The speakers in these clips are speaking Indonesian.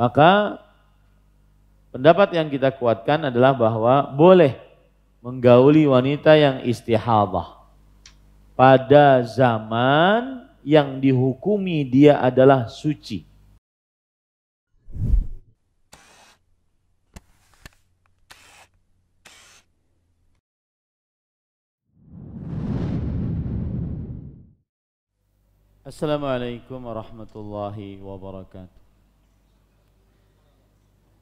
Maka pendapat yang kita kuatkan adalah bahwa boleh menggauli wanita yang istihadah pada zaman yang dihukumi dia adalah suci. Assalamualaikum warahmatullahi wabarakatuh.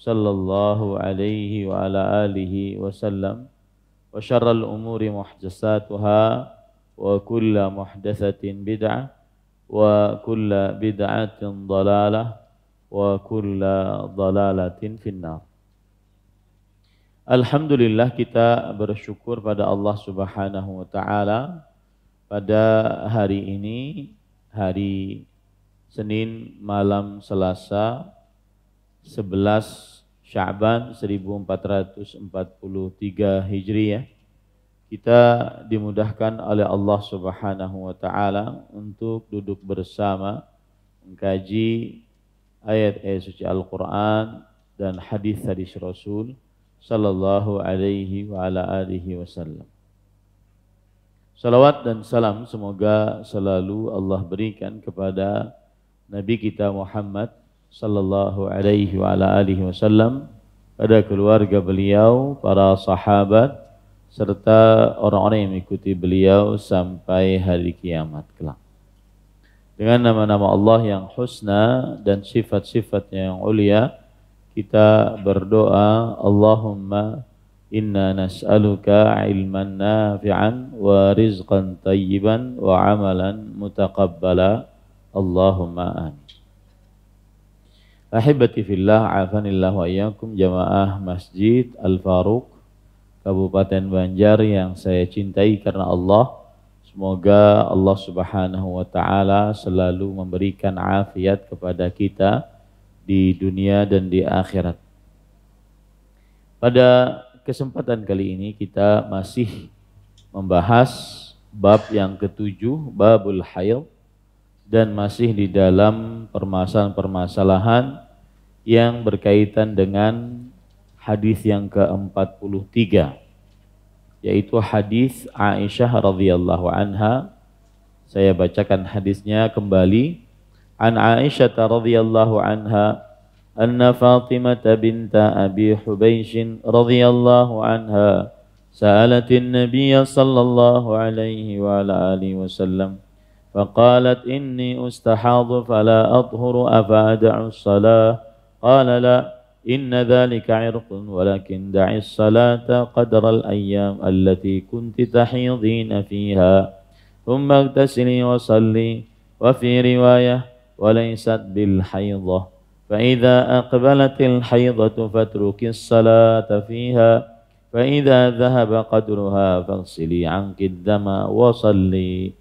sallallahu alaihi wa ala alihi wasallam wa syarral umuri muhdatsatuha wa kulla muhdatsatin bid'ah wa kulla bid'atin dalalah wa kulla dalalatin finnar Alhamdulillah kita bersyukur pada Allah Subhanahu wa taala pada hari ini hari Senin malam Selasa 11 Sya'ban 1443 Hijriyah Kita dimudahkan oleh Allah Subhanahu wa taala untuk duduk bersama mengkaji ayat-ayat suci Al-Qur'an dan hadis-hadis Rasul sallallahu alaihi wa ala alihi wasallam. Salawat dan salam semoga selalu Allah berikan kepada Nabi kita Muhammad sallallahu alaihi wa ala alihi wasallam pada keluarga beliau, para sahabat serta orang-orang yang mengikuti beliau sampai hari kiamat kelak. Dengan nama-nama Allah yang husna dan sifat-sifatnya yang ulia, kita berdoa Allahumma inna nas'aluka ilman nafi'an wa rizqan tayyiban wa amalan mutaqabbala Allahumma amin Ahibati fillah, afanillah wa iyyakum jamaah Masjid Al-Faruq Kabupaten Banjar yang saya cintai karena Allah. Semoga Allah Subhanahu wa taala selalu memberikan afiat kepada kita di dunia dan di akhirat. Pada kesempatan kali ini kita masih membahas bab yang ketujuh, babul haid dan masih di dalam permasalahan-permasalahan yang berkaitan dengan hadis yang ke-43 yaitu hadis Aisyah radhiyallahu anha saya bacakan hadisnya kembali an Aisyah radhiyallahu anha anna Fatimah binta Abi Hubaysh radhiyallahu anha سألت النبي صلى الله عليه وعلى آله وسلم فقالت إني أستحاض فلا أطهر أفأدع الصلاة قال لا إن ذلك عرق ولكن دعي الصلاة قدر الأيام التي كنت تحيضين فيها ثم اغتسلي وصلي وفي رواية وليست بالحيضة فإذا أقبلت الحيضة فاتركي الصلاة فيها فإذا ذهب قدرها فاغسلي عنك الدم وصلي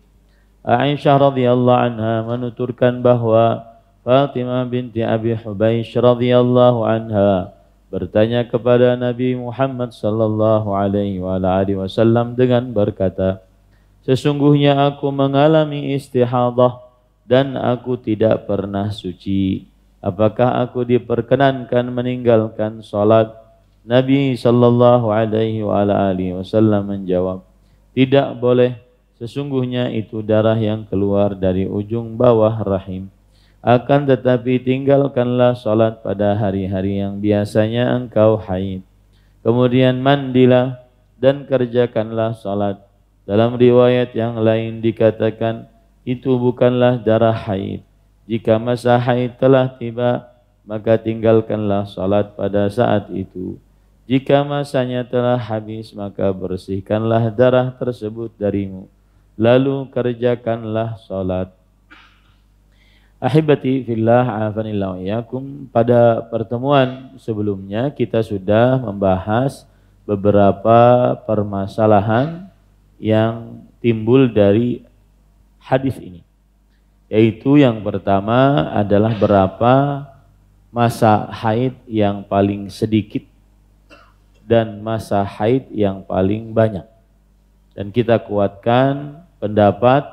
عائشة رضي الله عنها من تركا بهوى Fatimah binti Abi Hubaysh radhiyallahu anha bertanya kepada Nabi Muhammad sallallahu alaihi wasallam dengan berkata, Sesungguhnya aku mengalami istihadah dan aku tidak pernah suci. Apakah aku diperkenankan meninggalkan salat? Nabi sallallahu alaihi wasallam menjawab, "Tidak boleh. Sesungguhnya itu darah yang keluar dari ujung bawah rahim." Akan tetapi tinggalkanlah salat pada hari-hari yang biasanya engkau haid. Kemudian mandilah dan kerjakanlah salat. Dalam riwayat yang lain dikatakan itu bukanlah darah haid. Jika masa haid telah tiba, maka tinggalkanlah salat pada saat itu. Jika masanya telah habis, maka bersihkanlah darah tersebut darimu. Lalu kerjakanlah salat. Ahibati fillah afanillah Pada pertemuan sebelumnya kita sudah membahas beberapa permasalahan yang timbul dari hadis ini. Yaitu yang pertama adalah berapa masa haid yang paling sedikit dan masa haid yang paling banyak. Dan kita kuatkan pendapat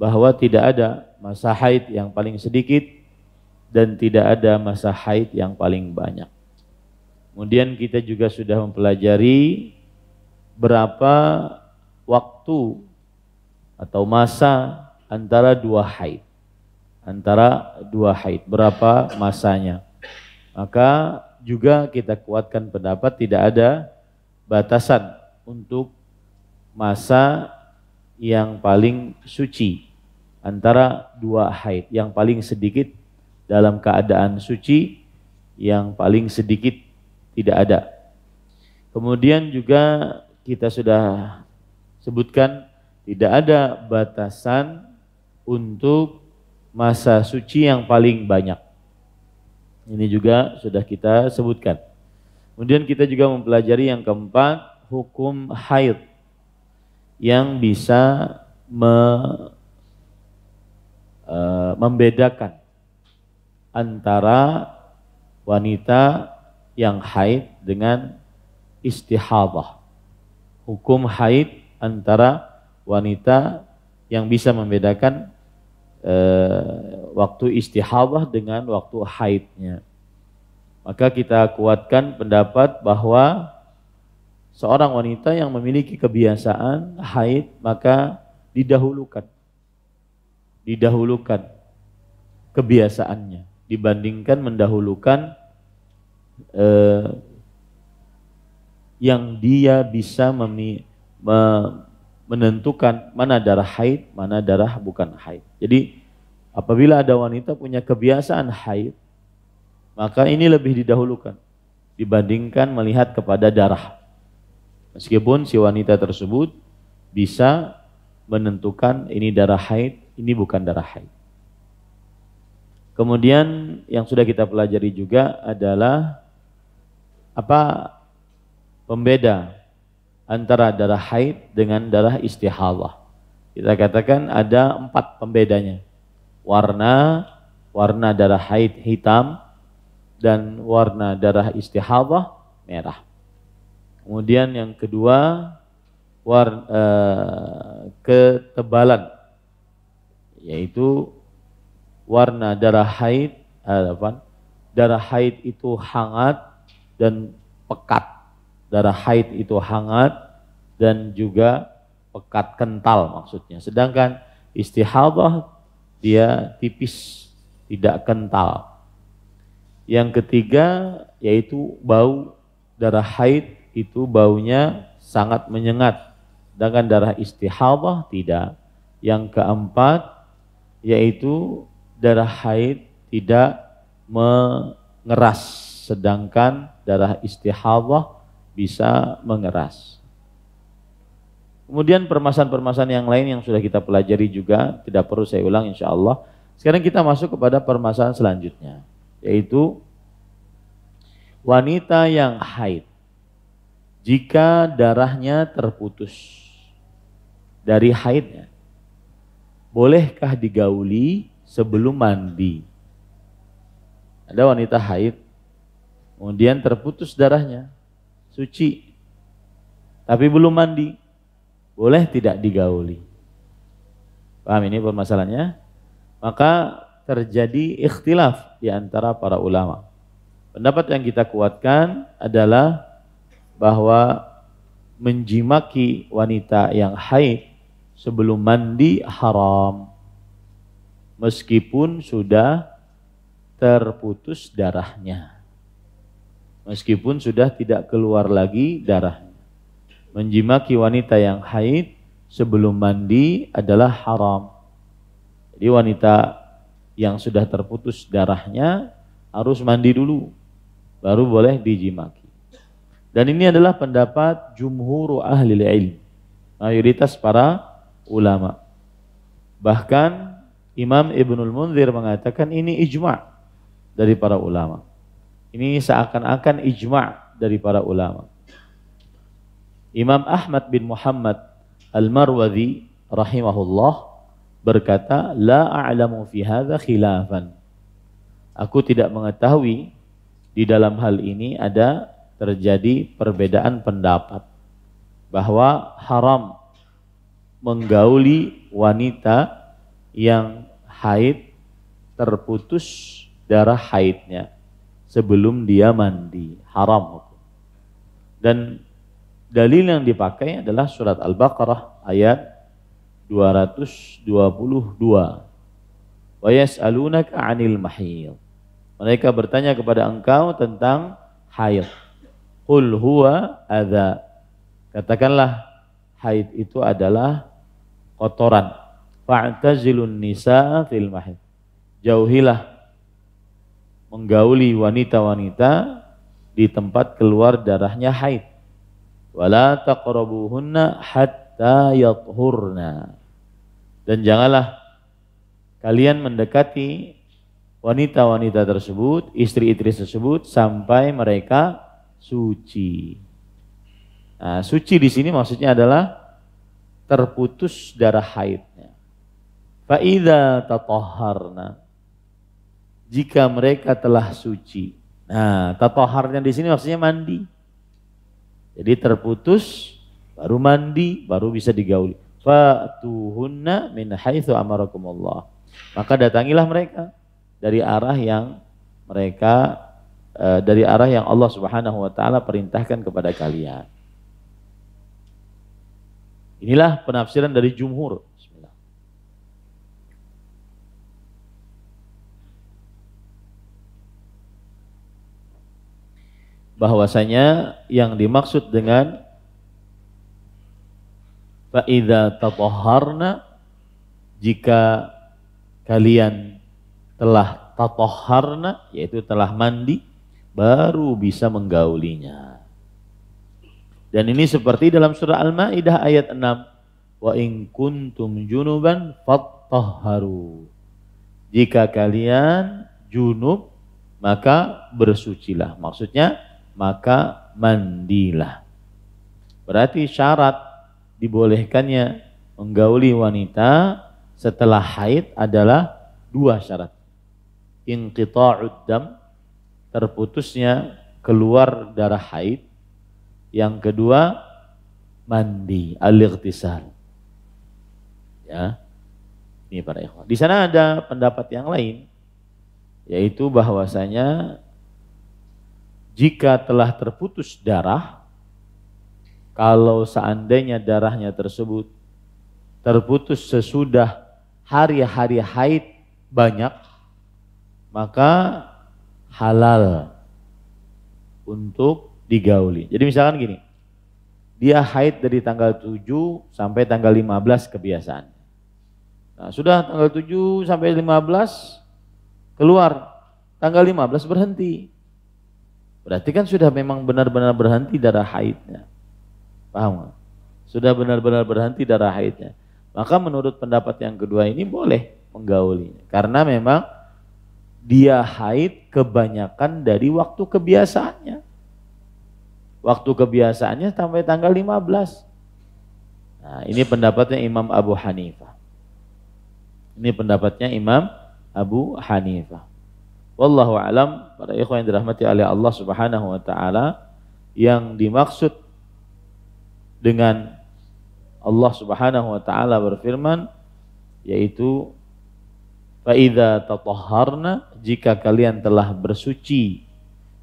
bahwa tidak ada masa haid yang paling sedikit dan tidak ada masa haid yang paling banyak. Kemudian kita juga sudah mempelajari berapa waktu atau masa antara dua haid. Antara dua haid, berapa masanya. Maka juga kita kuatkan pendapat tidak ada batasan untuk masa yang paling suci antara dua haid yang paling sedikit dalam keadaan suci yang paling sedikit tidak ada kemudian juga kita sudah sebutkan tidak ada batasan untuk masa suci yang paling banyak ini juga sudah kita sebutkan kemudian kita juga mempelajari yang keempat hukum haid yang bisa e, membedakan antara wanita yang haid dengan istihadah. Hukum haid antara wanita yang bisa membedakan e, waktu istihadah dengan waktu haidnya. Maka kita kuatkan pendapat bahwa seorang wanita yang memiliki kebiasaan haid maka didahulukan didahulukan kebiasaannya dibandingkan mendahulukan eh, yang dia bisa memi, me, menentukan mana darah haid, mana darah bukan haid. Jadi apabila ada wanita punya kebiasaan haid, maka ini lebih didahulukan dibandingkan melihat kepada darah. Meskipun si wanita tersebut bisa menentukan ini darah haid ini bukan darah haid. Kemudian yang sudah kita pelajari juga adalah apa pembeda antara darah haid dengan darah istihalah. Kita katakan ada empat pembedanya. Warna, warna darah haid hitam, dan warna darah istihadah merah. Kemudian yang kedua, warna, e, ketebalan yaitu warna darah haid eh, apa darah haid itu hangat dan pekat darah haid itu hangat dan juga pekat kental maksudnya sedangkan istihadah dia tipis tidak kental yang ketiga yaitu bau darah haid itu baunya sangat menyengat sedangkan darah istihadah tidak yang keempat yaitu darah haid tidak mengeras sedangkan darah istihawah bisa mengeras. Kemudian permasalahan-permasalahan yang lain yang sudah kita pelajari juga tidak perlu saya ulang insya Allah. Sekarang kita masuk kepada permasalahan selanjutnya yaitu wanita yang haid jika darahnya terputus dari haidnya bolehkah digauli sebelum mandi? Ada wanita haid, kemudian terputus darahnya, suci, tapi belum mandi, boleh tidak digauli? Paham ini permasalahannya? Maka terjadi ikhtilaf di antara para ulama. Pendapat yang kita kuatkan adalah bahwa menjimaki wanita yang haid sebelum mandi haram. Meskipun sudah terputus darahnya. Meskipun sudah tidak keluar lagi darahnya. Menjimaki wanita yang haid sebelum mandi adalah haram. Jadi wanita yang sudah terputus darahnya harus mandi dulu baru boleh dijimaki. Dan ini adalah pendapat jumhur ahli ilmu Mayoritas para ulama. Bahkan Imam Ibnul Munzir mengatakan ini ijma dari para ulama. Ini seakan-akan ijma dari para ulama. Imam Ahmad bin Muhammad Al-Marwazi rahimahullah berkata, "La a'lamu fi khilafan." Aku tidak mengetahui di dalam hal ini ada terjadi perbedaan pendapat bahwa haram menggauli wanita yang haid terputus darah haidnya sebelum dia mandi haram dan dalil yang dipakai adalah surat Al-Baqarah ayat 222 wa yas'alunaka 'anil Mahil mereka bertanya kepada engkau tentang haid qul huwa adha katakanlah haid itu adalah kotoran. Fa'tazilun nisa fil mahid. Jauhilah menggauli wanita-wanita di tempat keluar darahnya haid. Wala taqrabuhunna hatta yathurna. Dan janganlah kalian mendekati wanita-wanita tersebut, istri-istri tersebut sampai mereka suci. Nah, suci di sini maksudnya adalah terputus darah haidnya. Fa'idha tatoharna. Jika mereka telah suci. Nah, tatoharnya di sini maksudnya mandi. Jadi terputus, baru mandi, baru bisa digauli. Fa'tuhunna min haitsu amarakumullah. Maka datangilah mereka dari arah yang mereka eh, dari arah yang Allah Subhanahu wa taala perintahkan kepada kalian. Inilah penafsiran dari jumhur. Bismillah. Bahwasanya yang dimaksud dengan fa'idha tatoharna jika kalian telah tatoharna yaitu telah mandi baru bisa menggaulinya. Dan ini seperti dalam surah Al-Maidah ayat 6. Wa in kuntum junuban fattahharu. Jika kalian junub maka bersucilah. Maksudnya maka mandilah. Berarti syarat dibolehkannya menggauli wanita setelah haid adalah dua syarat. Inqita'ud dam terputusnya keluar darah haid yang kedua mandi al-ightisal. Ya. Ini para ikhwan. Di sana ada pendapat yang lain yaitu bahwasanya jika telah terputus darah kalau seandainya darahnya tersebut terputus sesudah hari-hari haid banyak maka halal untuk digauli. Jadi misalkan gini, dia haid dari tanggal 7 sampai tanggal 15 kebiasaan. Nah, sudah tanggal 7 sampai 15 keluar, tanggal 15 berhenti. Berarti kan sudah memang benar-benar berhenti darah haidnya. Paham Sudah benar-benar berhenti darah haidnya. Maka menurut pendapat yang kedua ini boleh menggaulinya. Karena memang dia haid kebanyakan dari waktu kebiasaannya waktu kebiasaannya sampai tanggal 15. Nah, ini pendapatnya Imam Abu Hanifah. Ini pendapatnya Imam Abu Hanifah. Wallahu alam para ikhwan yang dirahmati oleh Allah Subhanahu wa taala yang dimaksud dengan Allah Subhanahu wa taala berfirman yaitu fa idza tatahharna jika kalian telah bersuci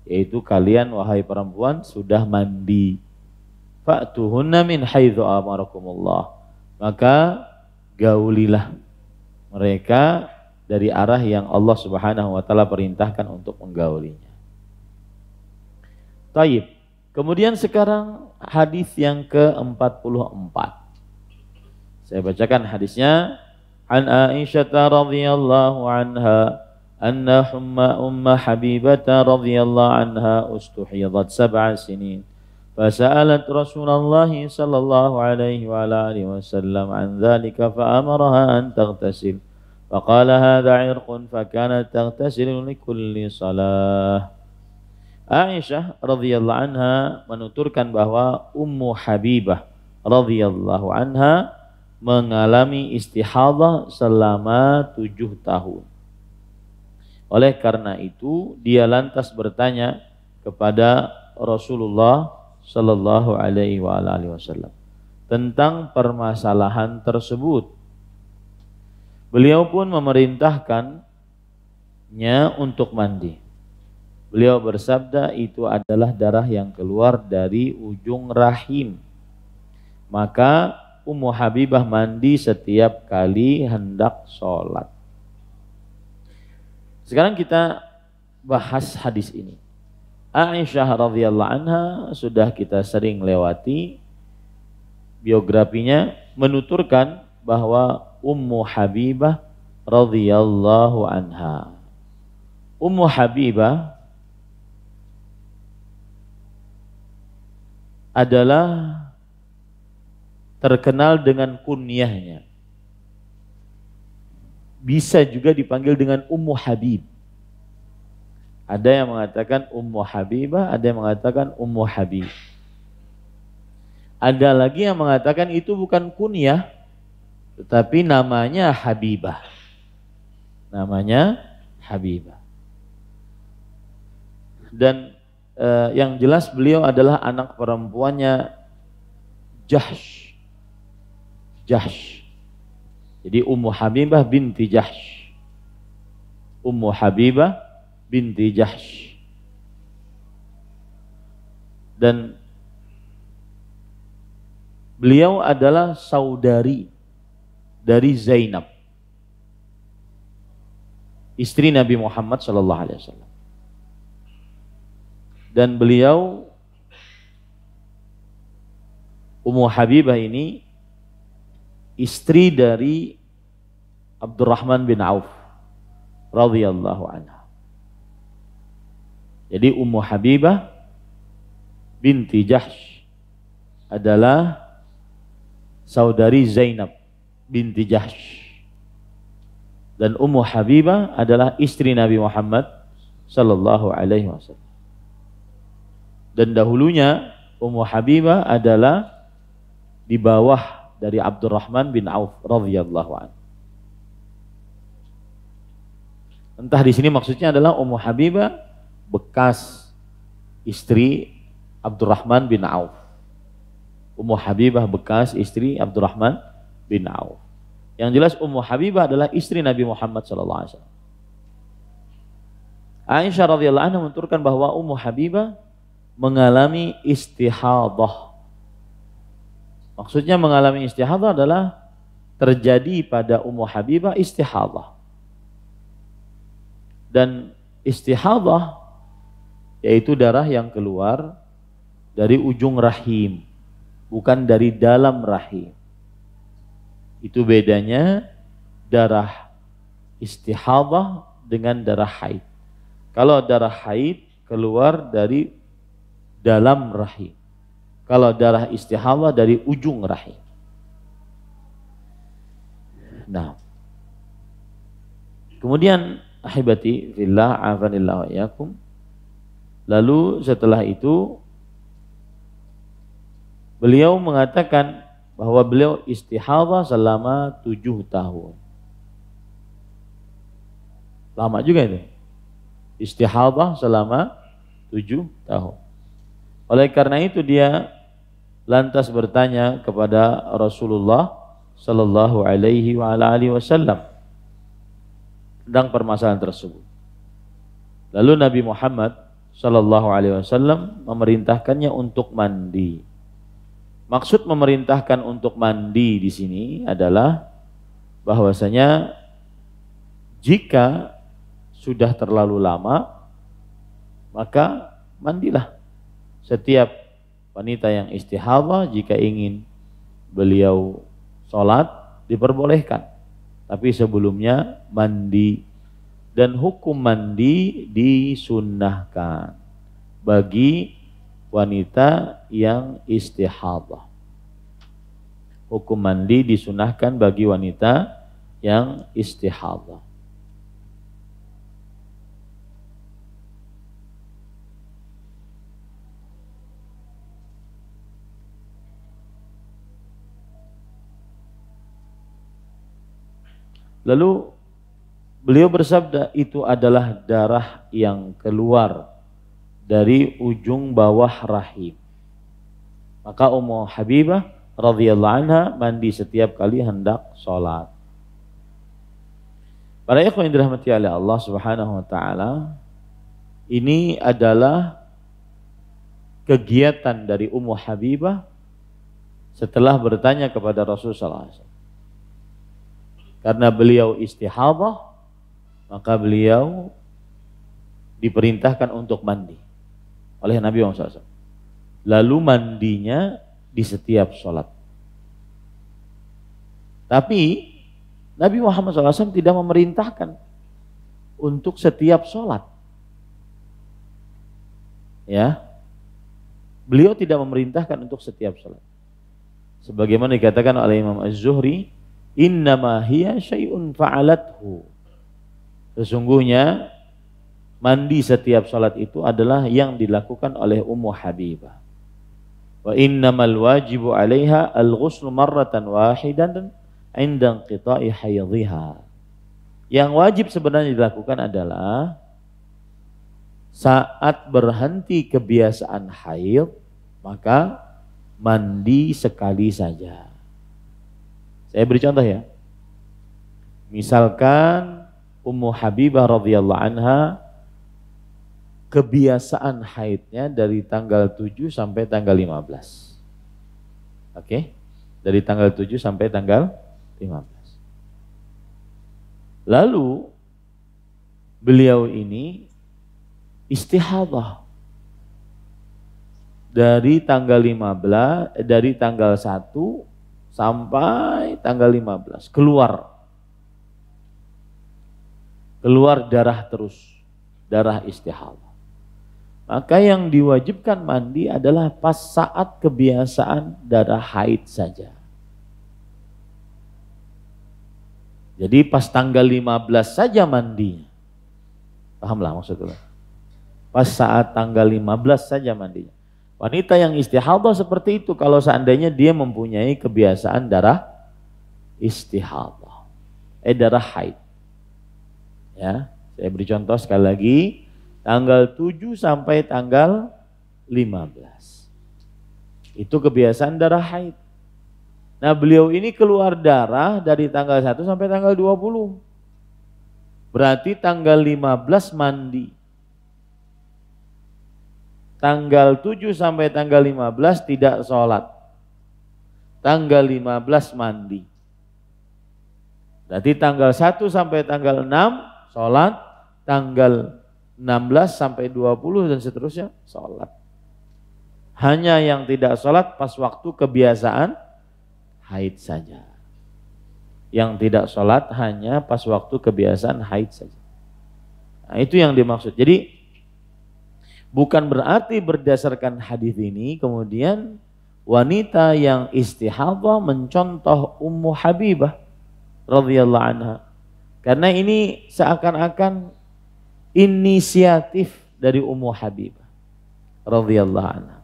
yaitu kalian wahai perempuan sudah mandi. Fa'tuhunna min haidhu amarakumullah. Maka gaulilah mereka dari arah yang Allah Subhanahu wa taala perintahkan untuk menggaulinya. Taib. Kemudian sekarang hadis yang ke-44. Saya bacakan hadisnya. An Aisyah radhiyallahu anha أن حم أم حبيبة رضي الله عنها استحيضت سبع سنين فسألت رسول الله صلى الله عليه وعلى آله وسلم عن ذلك فأمرها أن تغتسل فقال هذا عرق فكانت تغتسل لكل صلاة Aisyah radhiyallahu anha menuturkan bahwa Ummu Habibah radhiyallahu anha mengalami istihadah selama tujuh tahun. Oleh karena itu dia lantas bertanya kepada Rasulullah Shallallahu Alaihi Wasallam tentang permasalahan tersebut. Beliau pun memerintahkannya untuk mandi. Beliau bersabda itu adalah darah yang keluar dari ujung rahim. Maka Ummu Habibah mandi setiap kali hendak sholat. Sekarang kita bahas hadis ini. Aisyah radhiyallahu anha sudah kita sering lewati biografinya menuturkan bahwa Ummu Habibah radhiyallahu anha. Ummu Habibah adalah terkenal dengan kunyahnya bisa juga dipanggil dengan Ummu Habib. Ada yang mengatakan Ummu Habibah, ada yang mengatakan Ummu Habib. Ada lagi yang mengatakan itu bukan kunyah, tetapi namanya Habibah. Namanya Habibah. Dan eh, yang jelas beliau adalah anak perempuannya Jahsh. Jahsh jadi Ummu Habibah binti Jahsh. Ummu Habibah binti Jahsh. Dan beliau adalah saudari dari Zainab. Istri Nabi Muhammad sallallahu alaihi wasallam. Dan beliau Ummu Habibah ini istri dari Abdurrahman bin Auf radhiyallahu anha. Jadi Ummu Habibah binti Jahsh adalah saudari Zainab binti Jahsh. Dan Ummu Habibah adalah istri Nabi Muhammad sallallahu alaihi wasallam. Dan dahulunya Ummu Habibah adalah di bawah dari Abdurrahman bin Auf radhiyallahu an. Entah di sini maksudnya adalah Ummu Habibah bekas istri Abdurrahman bin Auf. Ummu Habibah bekas istri Abdurrahman bin Auf. Yang jelas Ummu Habibah adalah istri Nabi Muhammad sallallahu alaihi wasallam. Aisyah radhiyallahu anha menuturkan bahwa Ummu Habibah mengalami istihadah Maksudnya mengalami istihadah adalah terjadi pada Ummu Habibah istihadah. Dan istihadah yaitu darah yang keluar dari ujung rahim, bukan dari dalam rahim. Itu bedanya darah istihadah dengan darah haid. Kalau darah haid keluar dari dalam rahim kalau darah istihawa dari ujung rahim. Nah. Kemudian ahibati fillah afanillah yakum. Lalu setelah itu beliau mengatakan bahwa beliau istihawa selama tujuh tahun. Lama juga ini. Istihawa selama tujuh tahun. Oleh karena itu dia lantas bertanya kepada Rasulullah sallallahu alaihi wa ala alihi wasallam tentang permasalahan tersebut. Lalu Nabi Muhammad sallallahu alaihi wasallam memerintahkannya untuk mandi. Maksud memerintahkan untuk mandi di sini adalah bahwasanya jika sudah terlalu lama maka mandilah setiap wanita yang istihadah jika ingin beliau sholat diperbolehkan. Tapi sebelumnya mandi dan hukum mandi disunnahkan bagi wanita yang istihadah. Hukum mandi disunahkan bagi wanita yang istihadah. Lalu beliau bersabda itu adalah darah yang keluar dari ujung bawah rahim. Maka Ummu Habibah radhiyallahu anha mandi setiap kali hendak sholat. Para ikhwan yang dirahmati oleh Allah Subhanahu wa taala, ini adalah kegiatan dari Ummu Habibah setelah bertanya kepada Rasulullah. SAW. Karena beliau istihadah, maka beliau diperintahkan untuk mandi oleh Nabi Muhammad SAW. Lalu mandinya di setiap sholat. Tapi Nabi Muhammad SAW tidak memerintahkan untuk setiap sholat. Ya, beliau tidak memerintahkan untuk setiap sholat. Sebagaimana dikatakan oleh Imam Az-Zuhri, innama hiya syai'un fa'alathu. Sesungguhnya mandi setiap salat itu adalah yang dilakukan oleh Ummu Habibah. Wa innamal wajibu 'alaiha al-ghuslu marratan wahidan 'inda qita'i hayadhiha Yang wajib sebenarnya dilakukan adalah saat berhenti kebiasaan haid maka mandi sekali saja. Saya eh, beri contoh ya. Misalkan Ummu Habibah radhiyallahu anha kebiasaan haidnya dari tanggal 7 sampai tanggal 15. Oke? Okay? Dari tanggal 7 sampai tanggal 15. Lalu beliau ini istihadah dari tanggal 15 eh, dari tanggal 1 sampai tanggal 15 keluar keluar darah terus darah istihal maka yang diwajibkan mandi adalah pas saat kebiasaan darah haid saja jadi pas tanggal 15 saja mandinya pahamlah maksudnya pas saat tanggal 15 saja mandinya Wanita yang istihadah seperti itu kalau seandainya dia mempunyai kebiasaan darah istihadah. Eh darah haid. Ya, saya beri contoh sekali lagi tanggal 7 sampai tanggal 15. Itu kebiasaan darah haid. Nah, beliau ini keluar darah dari tanggal 1 sampai tanggal 20. Berarti tanggal 15 mandi tanggal 7 sampai tanggal 15 tidak sholat. Tanggal 15 mandi. Jadi tanggal 1 sampai tanggal 6 sholat, tanggal 16 sampai 20 dan seterusnya sholat. Hanya yang tidak sholat pas waktu kebiasaan haid saja. Yang tidak sholat hanya pas waktu kebiasaan haid saja. Nah itu yang dimaksud. Jadi Bukan berarti berdasarkan hadis ini kemudian wanita yang istihadhah mencontoh Ummu Habibah radhiyallahu anha. Karena ini seakan-akan inisiatif dari Ummu Habibah radhiyallahu anha.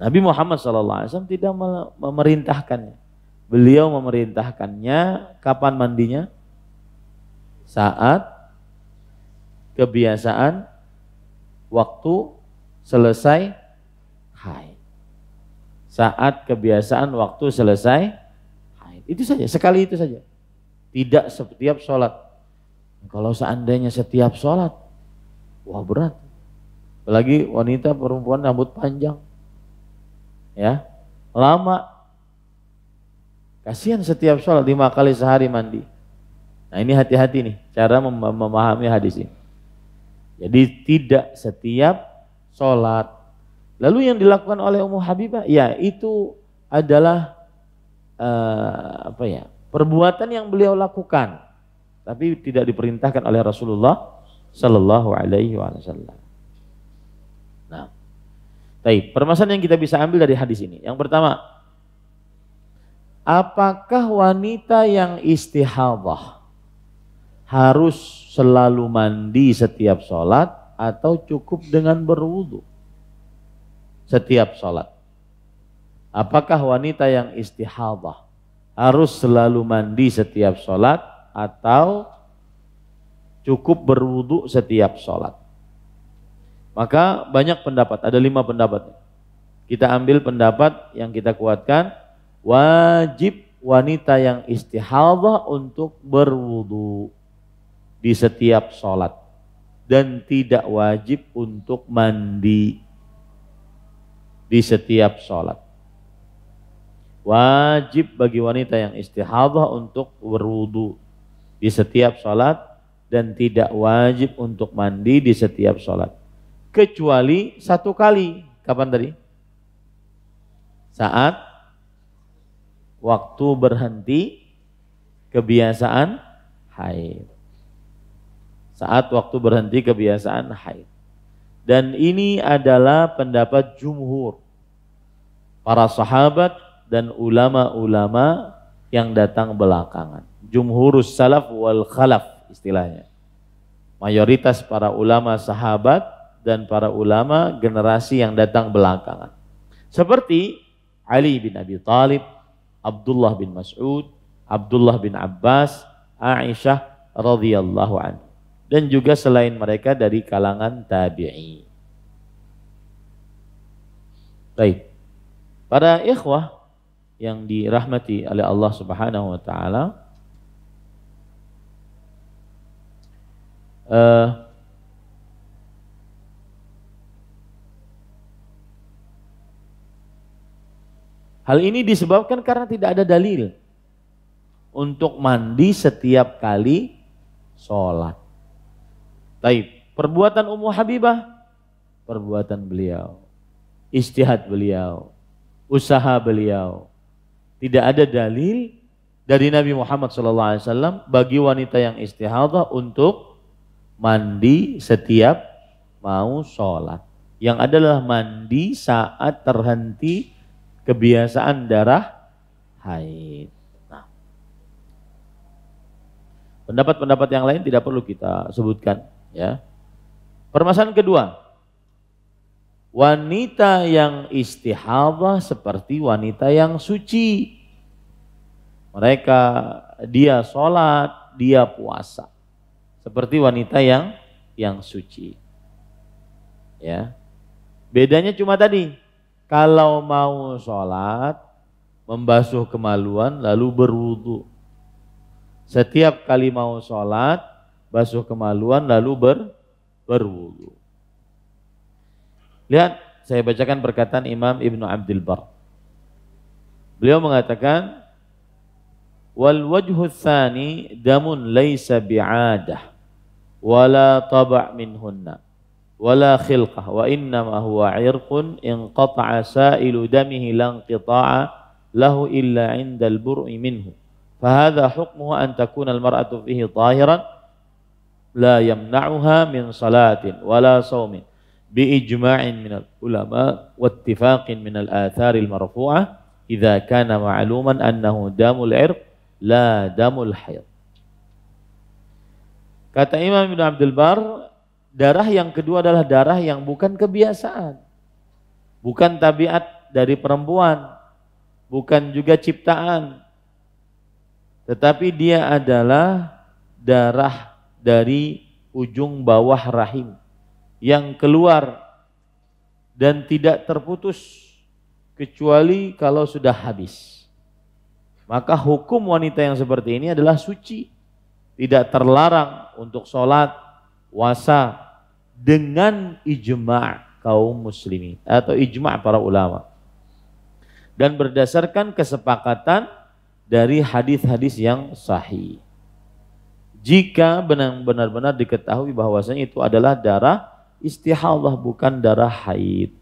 Nabi Muhammad SAW tidak memerintahkannya. Beliau memerintahkannya kapan mandinya? Saat kebiasaan waktu selesai haid. Saat kebiasaan waktu selesai haid. Itu saja, sekali itu saja. Tidak setiap sholat. Kalau seandainya setiap sholat, wah berat. Apalagi wanita perempuan rambut panjang. Ya, lama. Kasihan setiap sholat lima kali sehari mandi. Nah ini hati-hati nih cara memahami hadis ini. Jadi tidak setiap sholat. Lalu yang dilakukan oleh Ummu Habibah, ya itu adalah uh, apa ya perbuatan yang beliau lakukan, tapi tidak diperintahkan oleh Rasulullah Shallallahu Alaihi Wasallam. Nah, tapi Permasalahan yang kita bisa ambil dari hadis ini, yang pertama, apakah wanita yang istihadah harus selalu mandi setiap sholat atau cukup dengan berwudu setiap sholat? Apakah wanita yang istihadah harus selalu mandi setiap sholat atau cukup berwudu setiap sholat? Maka banyak pendapat, ada lima pendapat. Kita ambil pendapat yang kita kuatkan, wajib wanita yang istihadah untuk berwudu di setiap sholat dan tidak wajib untuk mandi di setiap sholat. Wajib bagi wanita yang istihadah untuk berwudu di setiap sholat dan tidak wajib untuk mandi di setiap sholat. Kecuali satu kali. Kapan tadi? Saat waktu berhenti kebiasaan haid saat waktu berhenti kebiasaan haid. Dan ini adalah pendapat jumhur para sahabat dan ulama-ulama yang datang belakangan. Jumhurus salaf wal khalaf istilahnya. Mayoritas para ulama sahabat dan para ulama generasi yang datang belakangan. Seperti Ali bin Abi Talib Abdullah bin Mas'ud, Abdullah bin Abbas, Aisyah radhiyallahu anhu dan juga selain mereka dari kalangan tabi'i. Baik. Para ikhwah yang dirahmati oleh Allah Subhanahu wa taala uh, Hal ini disebabkan karena tidak ada dalil untuk mandi setiap kali sholat. Taib. Perbuatan Ummu Habibah, perbuatan beliau, istihad beliau, usaha beliau. Tidak ada dalil dari Nabi Muhammad SAW bagi wanita yang istihadah untuk mandi setiap mau sholat. Yang adalah mandi saat terhenti kebiasaan darah haid. Nah. pendapat-pendapat yang lain tidak perlu kita sebutkan. Ya. Permasalahan kedua, wanita yang istihadah seperti wanita yang suci. Mereka dia sholat, dia puasa. Seperti wanita yang yang suci. Ya. Bedanya cuma tadi, kalau mau sholat, membasuh kemaluan lalu berwudu. Setiap kali mau sholat, basuh kemaluan lalu ber berwudu. Lihat, saya bacakan perkataan Imam Ibnu Abdul Bar. Beliau mengatakan wal wajhu tsani damun laisa bi'adah wala tab' minhunna wala khilqah wa ma huwa 'irqun in qata'a sa'ilu damihi lan qita'a lahu illa 'inda al-bur'i minhu hukmuhu an takuna al maratu fihi tahiran la yamna'uha min salatin wala saumin bi ijma'in min al ulama wa ittifaqin min al athar al marfu'ah idza kana ma'luman annahu damul irq la damul hayd kata Imam Ibn Abdul Bar darah yang kedua adalah darah yang bukan kebiasaan bukan tabiat dari perempuan bukan juga ciptaan tetapi dia adalah darah dari ujung bawah rahim yang keluar dan tidak terputus kecuali kalau sudah habis. Maka hukum wanita yang seperti ini adalah suci, tidak terlarang untuk sholat, puasa dengan ijma' kaum muslimin atau ijma' para ulama. Dan berdasarkan kesepakatan dari hadis-hadis yang sahih jika benar-benar diketahui bahwasanya itu adalah darah istihallah bukan darah haid.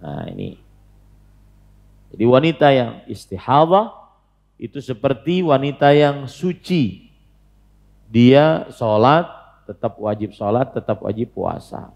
Nah, ini. Jadi wanita yang istihallah itu seperti wanita yang suci. Dia sholat, tetap wajib sholat, tetap wajib puasa.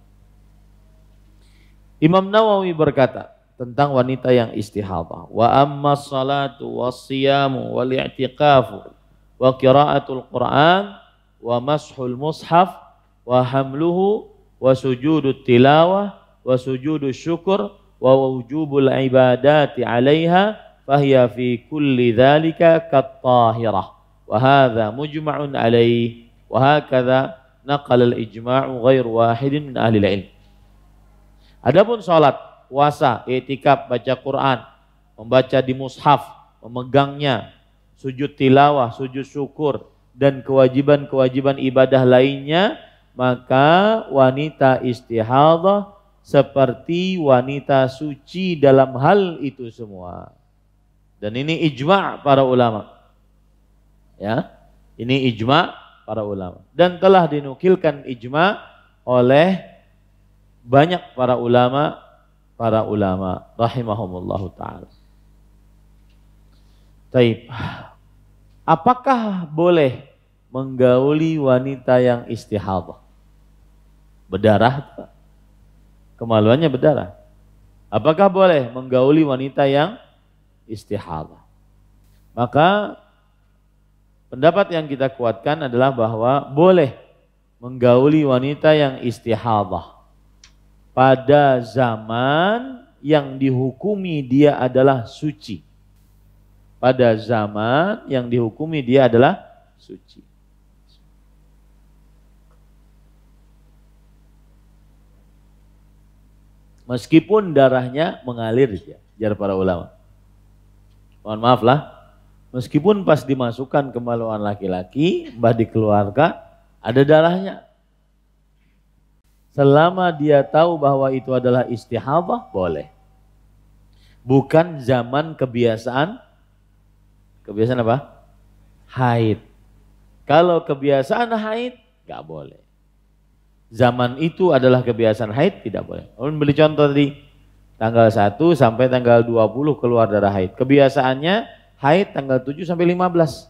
Imam Nawawi berkata tentang wanita yang istihadah. Wa amma salatu wa siyamu wal i'tikafu wa qiraatul Qur'an wa mashul mushaf wa hamluhu wa sujudut tilawah wa sujudus syukur wa wujubul ibadati 'alaiha fahiya fi kulli dzalika kattahirah wa hadza mujma'un 'alaihi wa hakadha naqala al-ijma'u ghair wahidin min ahli ilm Adapun salat, puasa, itikaf, baca Quran, membaca di mushaf, memegangnya, sujud tilawah, sujud syukur dan kewajiban-kewajiban ibadah lainnya, maka wanita istihadhah seperti wanita suci dalam hal itu semua. Dan ini ijma' para ulama. Ya. Ini ijma' para ulama. Dan telah dinukilkan ijma' oleh banyak para ulama para ulama rahimahumullahu taala. Taib apakah boleh menggauli wanita yang istihadah? Berdarah, Kemaluannya berdarah. Apakah boleh menggauli wanita yang istihadah? Maka pendapat yang kita kuatkan adalah bahwa boleh menggauli wanita yang istihadah pada zaman yang dihukumi dia adalah suci pada zaman yang dihukumi dia adalah suci. Meskipun darahnya mengalir ya, jar para ulama. Mohon maaf lah. Meskipun pas dimasukkan ke maluan laki-laki, mbah dikeluarkan, ada darahnya. Selama dia tahu bahwa itu adalah istihabah, boleh. Bukan zaman kebiasaan Kebiasaan apa? Haid. Kalau kebiasaan haid, nggak boleh. Zaman itu adalah kebiasaan haid, tidak boleh. Ulun beli contoh tadi, tanggal 1 sampai tanggal 20 keluar darah haid. Kebiasaannya haid tanggal 7 sampai 15.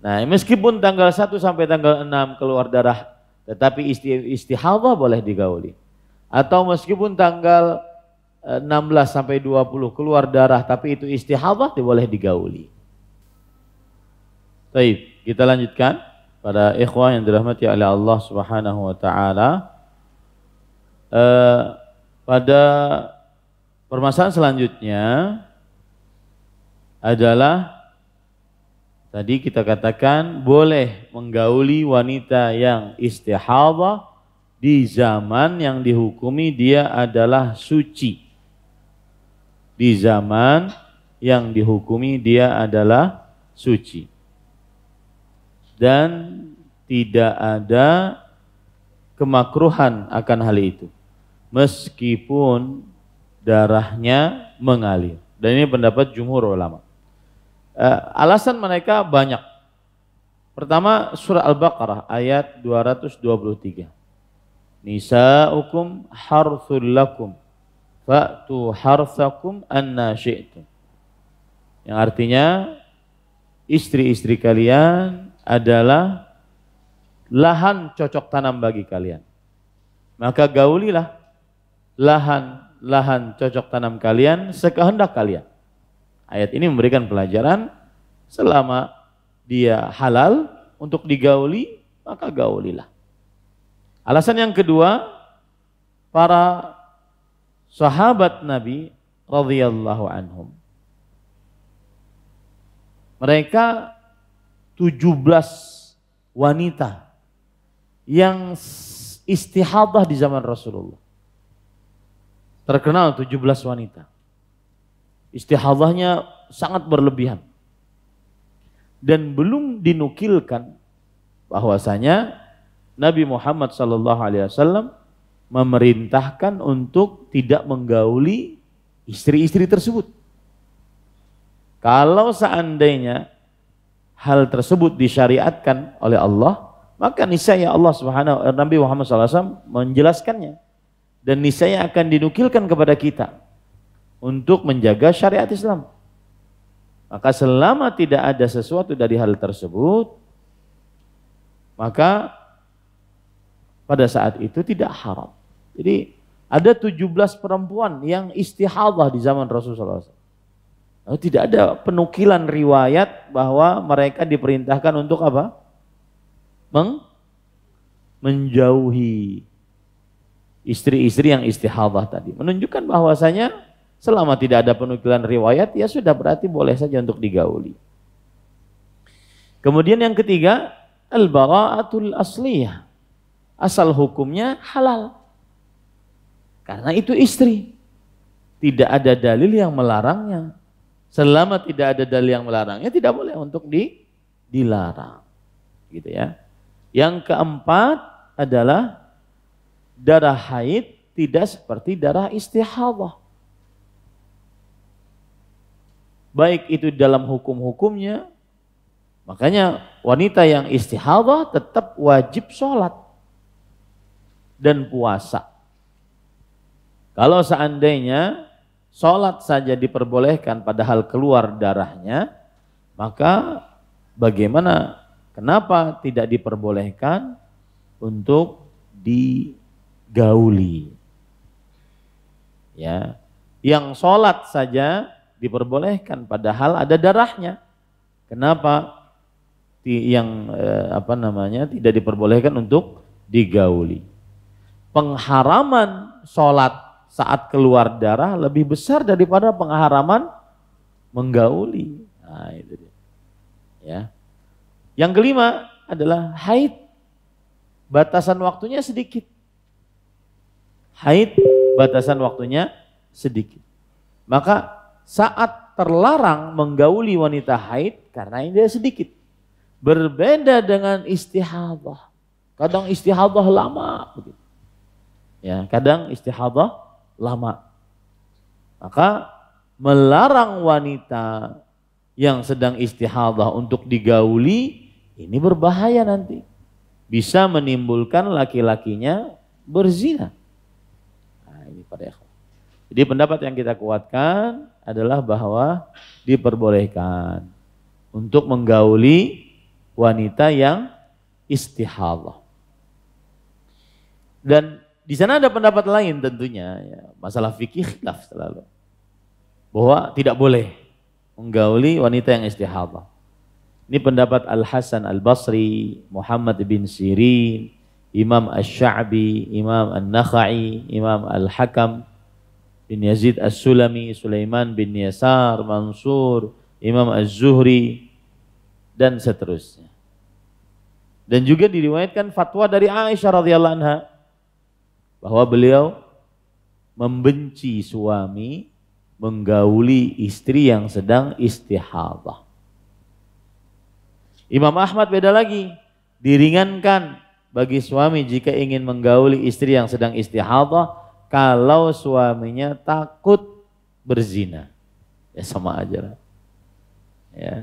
Nah, meskipun tanggal 1 sampai tanggal 6 keluar darah, tetapi isti istihawah boleh digauli. Atau meskipun tanggal 16 eh, sampai 20 keluar darah, tapi itu istihawah boleh digauli. Baik, kita lanjutkan pada ikhwah yang dirahmati oleh Allah Subhanahu wa taala. Eh, pada permasalahan selanjutnya adalah tadi kita katakan boleh menggauli wanita yang istihadhah di zaman yang dihukumi dia adalah suci. Di zaman yang dihukumi dia adalah suci dan tidak ada kemakruhan akan hal itu meskipun darahnya mengalir dan ini pendapat jumhur ulama uh, alasan mereka banyak pertama surah al-baqarah ayat 223 nisa'ukum harthul lakum fa'tu harthakum anna syi'tum yang artinya istri-istri kalian adalah lahan cocok tanam bagi kalian. Maka gaulilah lahan-lahan cocok tanam kalian sekehendak kalian. Ayat ini memberikan pelajaran selama dia halal untuk digauli, maka gaulilah. Alasan yang kedua, para sahabat Nabi radhiyallahu anhum. Mereka 17 wanita yang istihadah di zaman Rasulullah. Terkenal 17 wanita. Istihadahnya sangat berlebihan. Dan belum dinukilkan bahwasanya Nabi Muhammad sallallahu alaihi wasallam memerintahkan untuk tidak menggauli istri-istri tersebut. Kalau seandainya hal tersebut disyariatkan oleh Allah, maka niscaya Allah Subhanahu eh, Nabi Muhammad SAW menjelaskannya dan niscaya akan dinukilkan kepada kita untuk menjaga syariat Islam. Maka selama tidak ada sesuatu dari hal tersebut, maka pada saat itu tidak haram. Jadi ada 17 perempuan yang istihadah di zaman Rasulullah SAW. Eh, tidak ada penukilan riwayat bahwa mereka diperintahkan untuk apa? Meng menjauhi istri-istri yang istihadah tadi. Menunjukkan bahwasanya selama tidak ada penukilan riwayat ya sudah berarti boleh saja untuk digauli. Kemudian yang ketiga, al-bara'atul asliyah. Asal hukumnya halal. Karena itu istri. Tidak ada dalil yang melarangnya Selama tidak ada dalil yang melarangnya tidak boleh untuk di, dilarang. Gitu ya. Yang keempat adalah darah haid tidak seperti darah istihadah. Baik itu dalam hukum-hukumnya, makanya wanita yang istihadah tetap wajib sholat dan puasa. Kalau seandainya sholat saja diperbolehkan padahal keluar darahnya, maka bagaimana, kenapa tidak diperbolehkan untuk digauli? Ya, yang sholat saja diperbolehkan padahal ada darahnya. Kenapa yang eh, apa namanya tidak diperbolehkan untuk digauli? Pengharaman sholat saat keluar darah lebih besar daripada pengharaman menggauli. Nah, itu dia. Ya. Yang kelima adalah haid. Batasan waktunya sedikit. Haid batasan waktunya sedikit. Maka saat terlarang menggauli wanita haid karena ini dia sedikit. Berbeda dengan istihadah. Kadang istihadah lama begitu. Ya, kadang istihadah lama. Maka melarang wanita yang sedang istihadah untuk digauli ini berbahaya nanti. Bisa menimbulkan laki-lakinya berzina. Nah, ini para ikhwan. Jadi pendapat yang kita kuatkan adalah bahwa diperbolehkan untuk menggauli wanita yang istihadah. Dan di sana ada pendapat lain tentunya, ya, masalah fikih khilaf selalu. Bahwa tidak boleh menggauli wanita yang istihadah. Ini pendapat Al-Hasan Al-Basri, Muhammad bin Sirin, Imam Ash-Sha'bi, Imam An-Nakhai, Imam Al-Hakam, bin Yazid As-Sulami, Sulaiman bin Yasar, Mansur, Imam Az-Zuhri, dan seterusnya. Dan juga diriwayatkan fatwa dari Aisyah radhiyallahu anha bahwa beliau membenci suami menggauli istri yang sedang istihadah. Imam Ahmad beda lagi, diringankan bagi suami jika ingin menggauli istri yang sedang istihadah kalau suaminya takut berzina. Ya sama aja lah. Ya.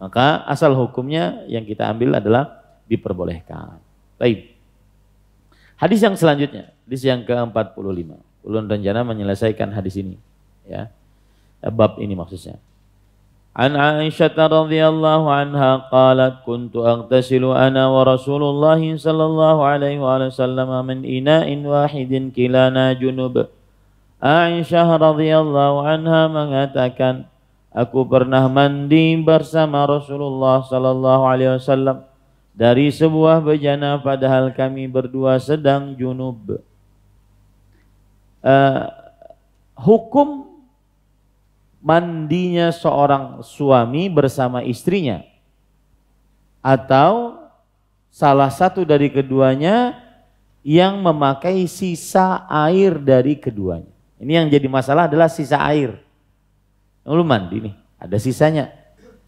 Maka asal hukumnya yang kita ambil adalah diperbolehkan. Baik. Hadis yang selanjutnya, hadis yang ke-45. Ulun Renjana menyelesaikan hadis ini. Ya. Eh, bab ini maksudnya. An Aisyah radhiyallahu anha qalat kuntu aghtasilu ana wa Rasulullah sallallahu alaihi wa sallam min ina'in wahidin kilana junub. Aisyah radhiyallahu anha mengatakan aku pernah mandi bersama Rasulullah sallallahu alaihi wasallam dari sebuah bejana padahal kami berdua sedang junub. Uh, hukum mandinya seorang suami bersama istrinya atau salah satu dari keduanya yang memakai sisa air dari keduanya. Ini yang jadi masalah adalah sisa air. Lu mandi nih, ada sisanya.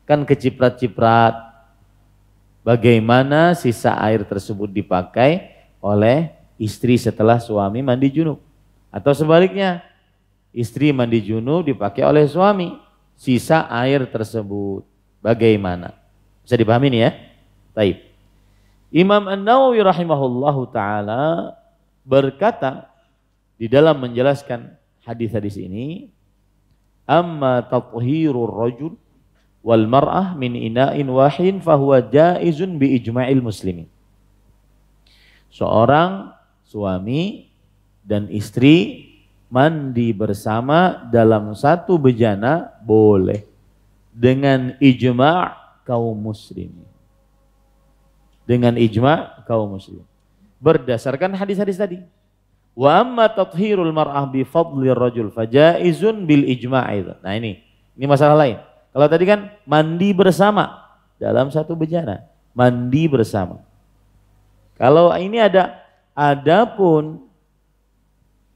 Kan keciprat-ciprat, bagaimana sisa air tersebut dipakai oleh istri setelah suami mandi junub. Atau sebaliknya, istri mandi junub dipakai oleh suami, sisa air tersebut bagaimana? Bisa dipahami nih ya? Taib. Imam An-Nawawi rahimahullahu taala berkata di dalam menjelaskan hadis-hadis ini, amma tathhirur rajul wal mar'ah min ina'in wahin fahuwa jaizun bi ijma'il muslimin. Seorang suami dan istri mandi bersama dalam satu bejana boleh dengan ijma' kaum muslimin. Dengan ijma' kaum muslimin. Berdasarkan hadis-hadis tadi. Wa amma tathhirul mar'ah bi fadli rajul fajaizun bil ijma' Nah ini, ini masalah lain kalau tadi kan mandi bersama dalam satu bejana, mandi bersama. Kalau ini ada adapun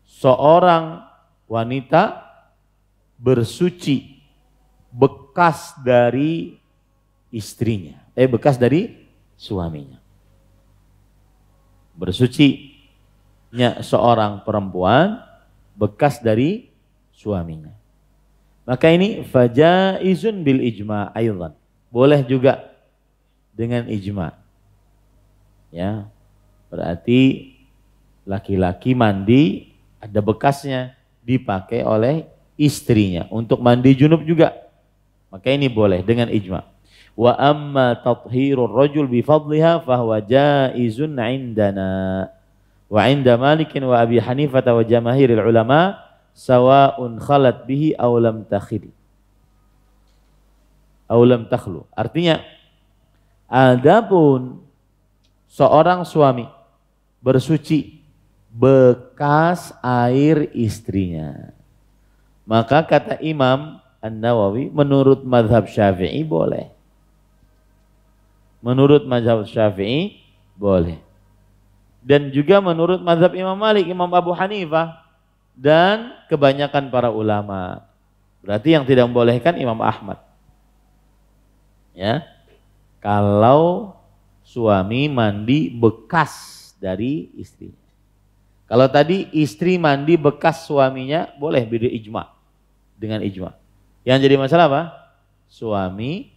seorang wanita bersuci bekas dari istrinya, eh bekas dari suaminya. Bersuci nya seorang perempuan bekas dari suaminya. Maka ini fajaizun bil ijma aydan. Boleh juga dengan ijma. Ya. Berarti laki-laki mandi ada bekasnya dipakai oleh istrinya untuk mandi junub juga. Maka ini boleh dengan ijma. Wa amma tathhirur rajul bi fadliha fahuwa jaizun indana wa inda Malikin wa Abi Hanifah wa jamahiril ulama sawa'un khalat bihi aw lam awlam takhlu. Artinya adapun seorang suami bersuci bekas air istrinya. Maka kata Imam An-Nawawi menurut madhab syafi'i boleh. Menurut madhab syafi'i boleh. Dan juga menurut madhab Imam Malik, Imam Abu Hanifah dan kebanyakan para ulama. Berarti yang tidak membolehkan Imam Ahmad. Ya. Kalau suami mandi bekas dari istrinya. Kalau tadi istri mandi bekas suaminya boleh beda ijma dengan ijma. Yang jadi masalah apa? Suami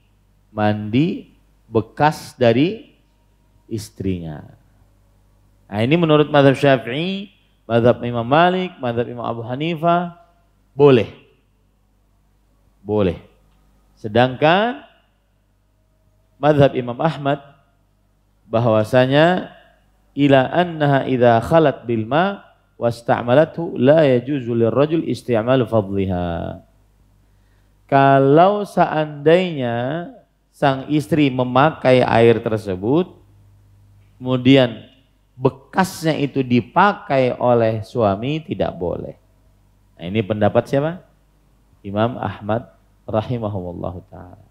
mandi bekas dari istrinya. Nah ini menurut madhab syafi'i madhab Imam Malik, madhab Imam Abu Hanifah, boleh. Boleh. Sedangkan madhab Imam Ahmad bahwasanya ila annaha idha khalat bilma ma wasta'malathu la yajuzu lirrajul isti'mal fadliha. Kalau seandainya sang istri memakai air tersebut kemudian bekasnya itu dipakai oleh suami tidak boleh. Nah, ini pendapat siapa? Imam Ahmad rahimahumullah taala.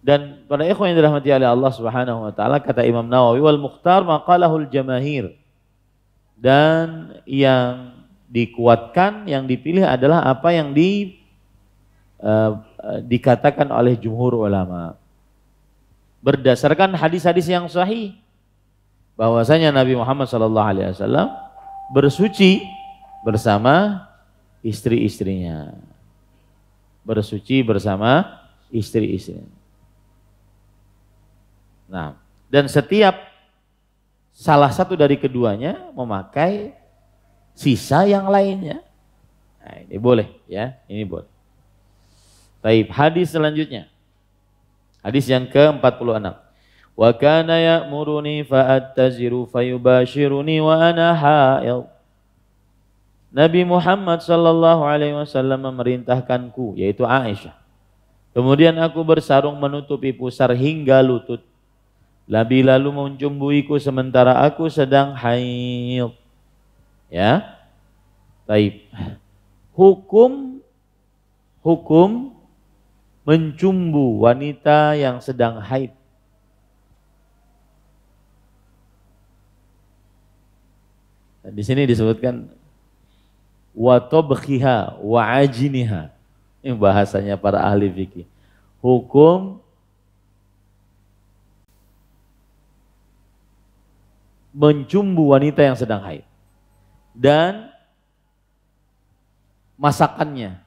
Dan pada ikhwan yang dirahmati oleh Allah Subhanahu wa taala kata Imam Nawawi wal mukhtar maqalahul jamahir. Dan yang dikuatkan yang dipilih adalah apa yang di uh, dikatakan oleh jumhur ulama berdasarkan hadis-hadis yang sahih bahwasanya Nabi Muhammad Shallallahu Alaihi Wasallam bersuci bersama istri-istrinya bersuci bersama istri-istrinya. Nah, dan setiap salah satu dari keduanya memakai sisa yang lainnya. Nah, ini boleh ya, ini boleh. Taib hadis selanjutnya. Hadis yang ke-46. Wa kana ya'muruni fa'attaziru fayubashiruni wa ana ha'il. Nabi Muhammad sallallahu alaihi wasallam memerintahkanku yaitu Aisyah. Kemudian aku bersarung menutupi pusar hingga lutut. Nabi lalu mencumbuiku sementara aku sedang haid. Ya. Taib. Hukum hukum mencumbu wanita yang sedang haid. Di sini disebutkan wa tabkhiha wa ajiniha. Ini bahasanya para ahli fikih. Hukum mencumbu wanita yang sedang haid dan masakannya,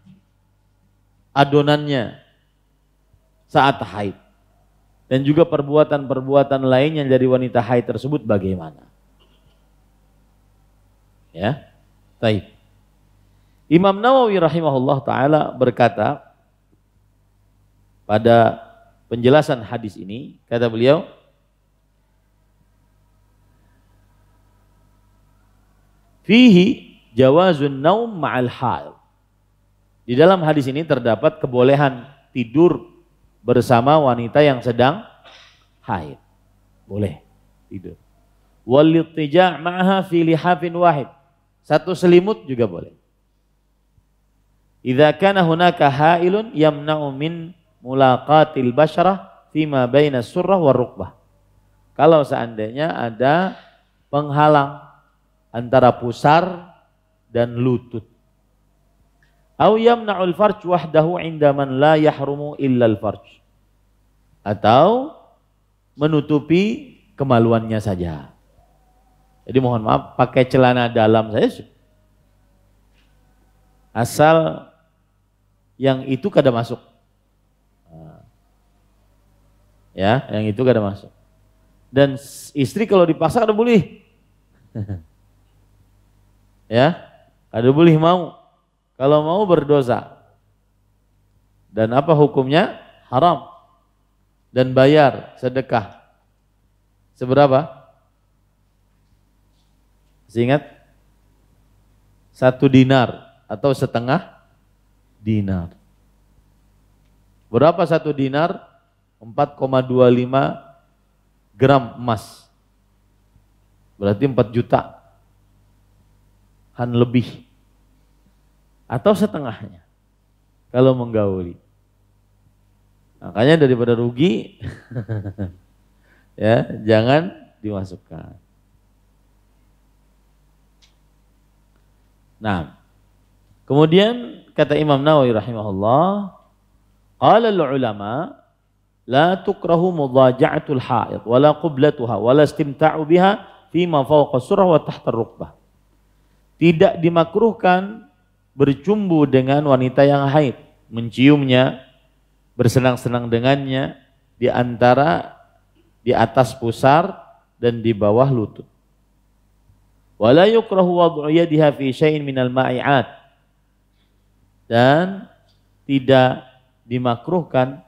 adonannya, saat haid. Dan juga perbuatan-perbuatan lainnya dari wanita haid tersebut bagaimana. Ya, baik. Imam Nawawi rahimahullah taala berkata pada penjelasan hadis ini kata beliau fihi jawazun naum ma'al hal. Di dalam hadis ini terdapat kebolehan tidur bersama wanita yang sedang haid. Boleh tidur. walitijah ma'ha fi lihafin wahid. Satu selimut juga boleh. Idza kana hunaka hailun yamna'u min mulaqatil basyarah fima baina surrah war rukbah. Kalau seandainya ada penghalang antara pusar dan lutut. Au yamna'ul farj wahdahu inda man la yahrumu illal farj. Atau menutupi kemaluannya saja. Jadi mohon maaf, pakai celana dalam saya asal yang itu kada masuk. Ah. Ya, yang itu kada masuk. Dan istri kalau dipaksa kada boleh. ya, kada boleh mau kalau mau berdosa. Dan apa hukumnya? Haram. Dan bayar sedekah. Seberapa? Seingat? Satu dinar atau setengah dinar. Berapa satu dinar? 4,25 gram emas. Berarti 4 juta. Han lebih atau setengahnya kalau menggauli. Makanya daripada rugi ya, jangan dimasukkan. Nah, kemudian kata Imam Nawawi rahimahullah, qala ulama la tukrahu mudaja'atul haid wala qublatuha wala istimta'u biha ma fawqa surah wa tahta rukbah. Tidak dimakruhkan bercumbu dengan wanita yang haid, menciumnya, bersenang-senang dengannya di antara di atas pusar dan di bawah lutut. Wala yukrahu wad'u yadiha fi syai'in minal ma'i'at. Dan tidak dimakruhkan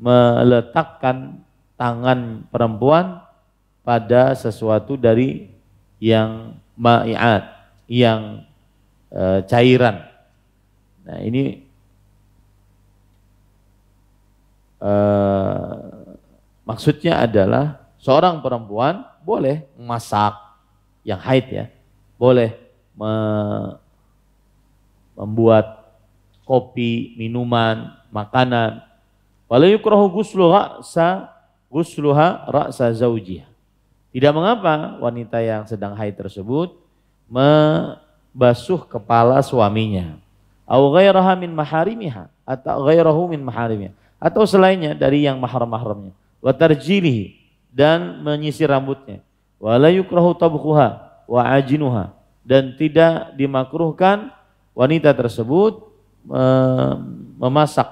meletakkan tangan perempuan pada sesuatu dari yang ma'iat, yang e, cairan. Nah ini e, maksudnya adalah seorang perempuan boleh memasak yang haid ya, boleh me, membuat kopi, minuman, makanan. Walau yukrohu gusluha ra'sa gusluha ra'sa zaujiha. Tidak mengapa wanita yang sedang haid tersebut me basuh kepala suaminya. Au ghairaha min maharimiha atau ghairahu min maharimiha atau selainnya dari yang mahram-mahramnya. Wa tarjilihi dan menyisir rambutnya. Wa la yukrahu tabkhuha wa ajinuha dan tidak dimakruhkan wanita tersebut memasak,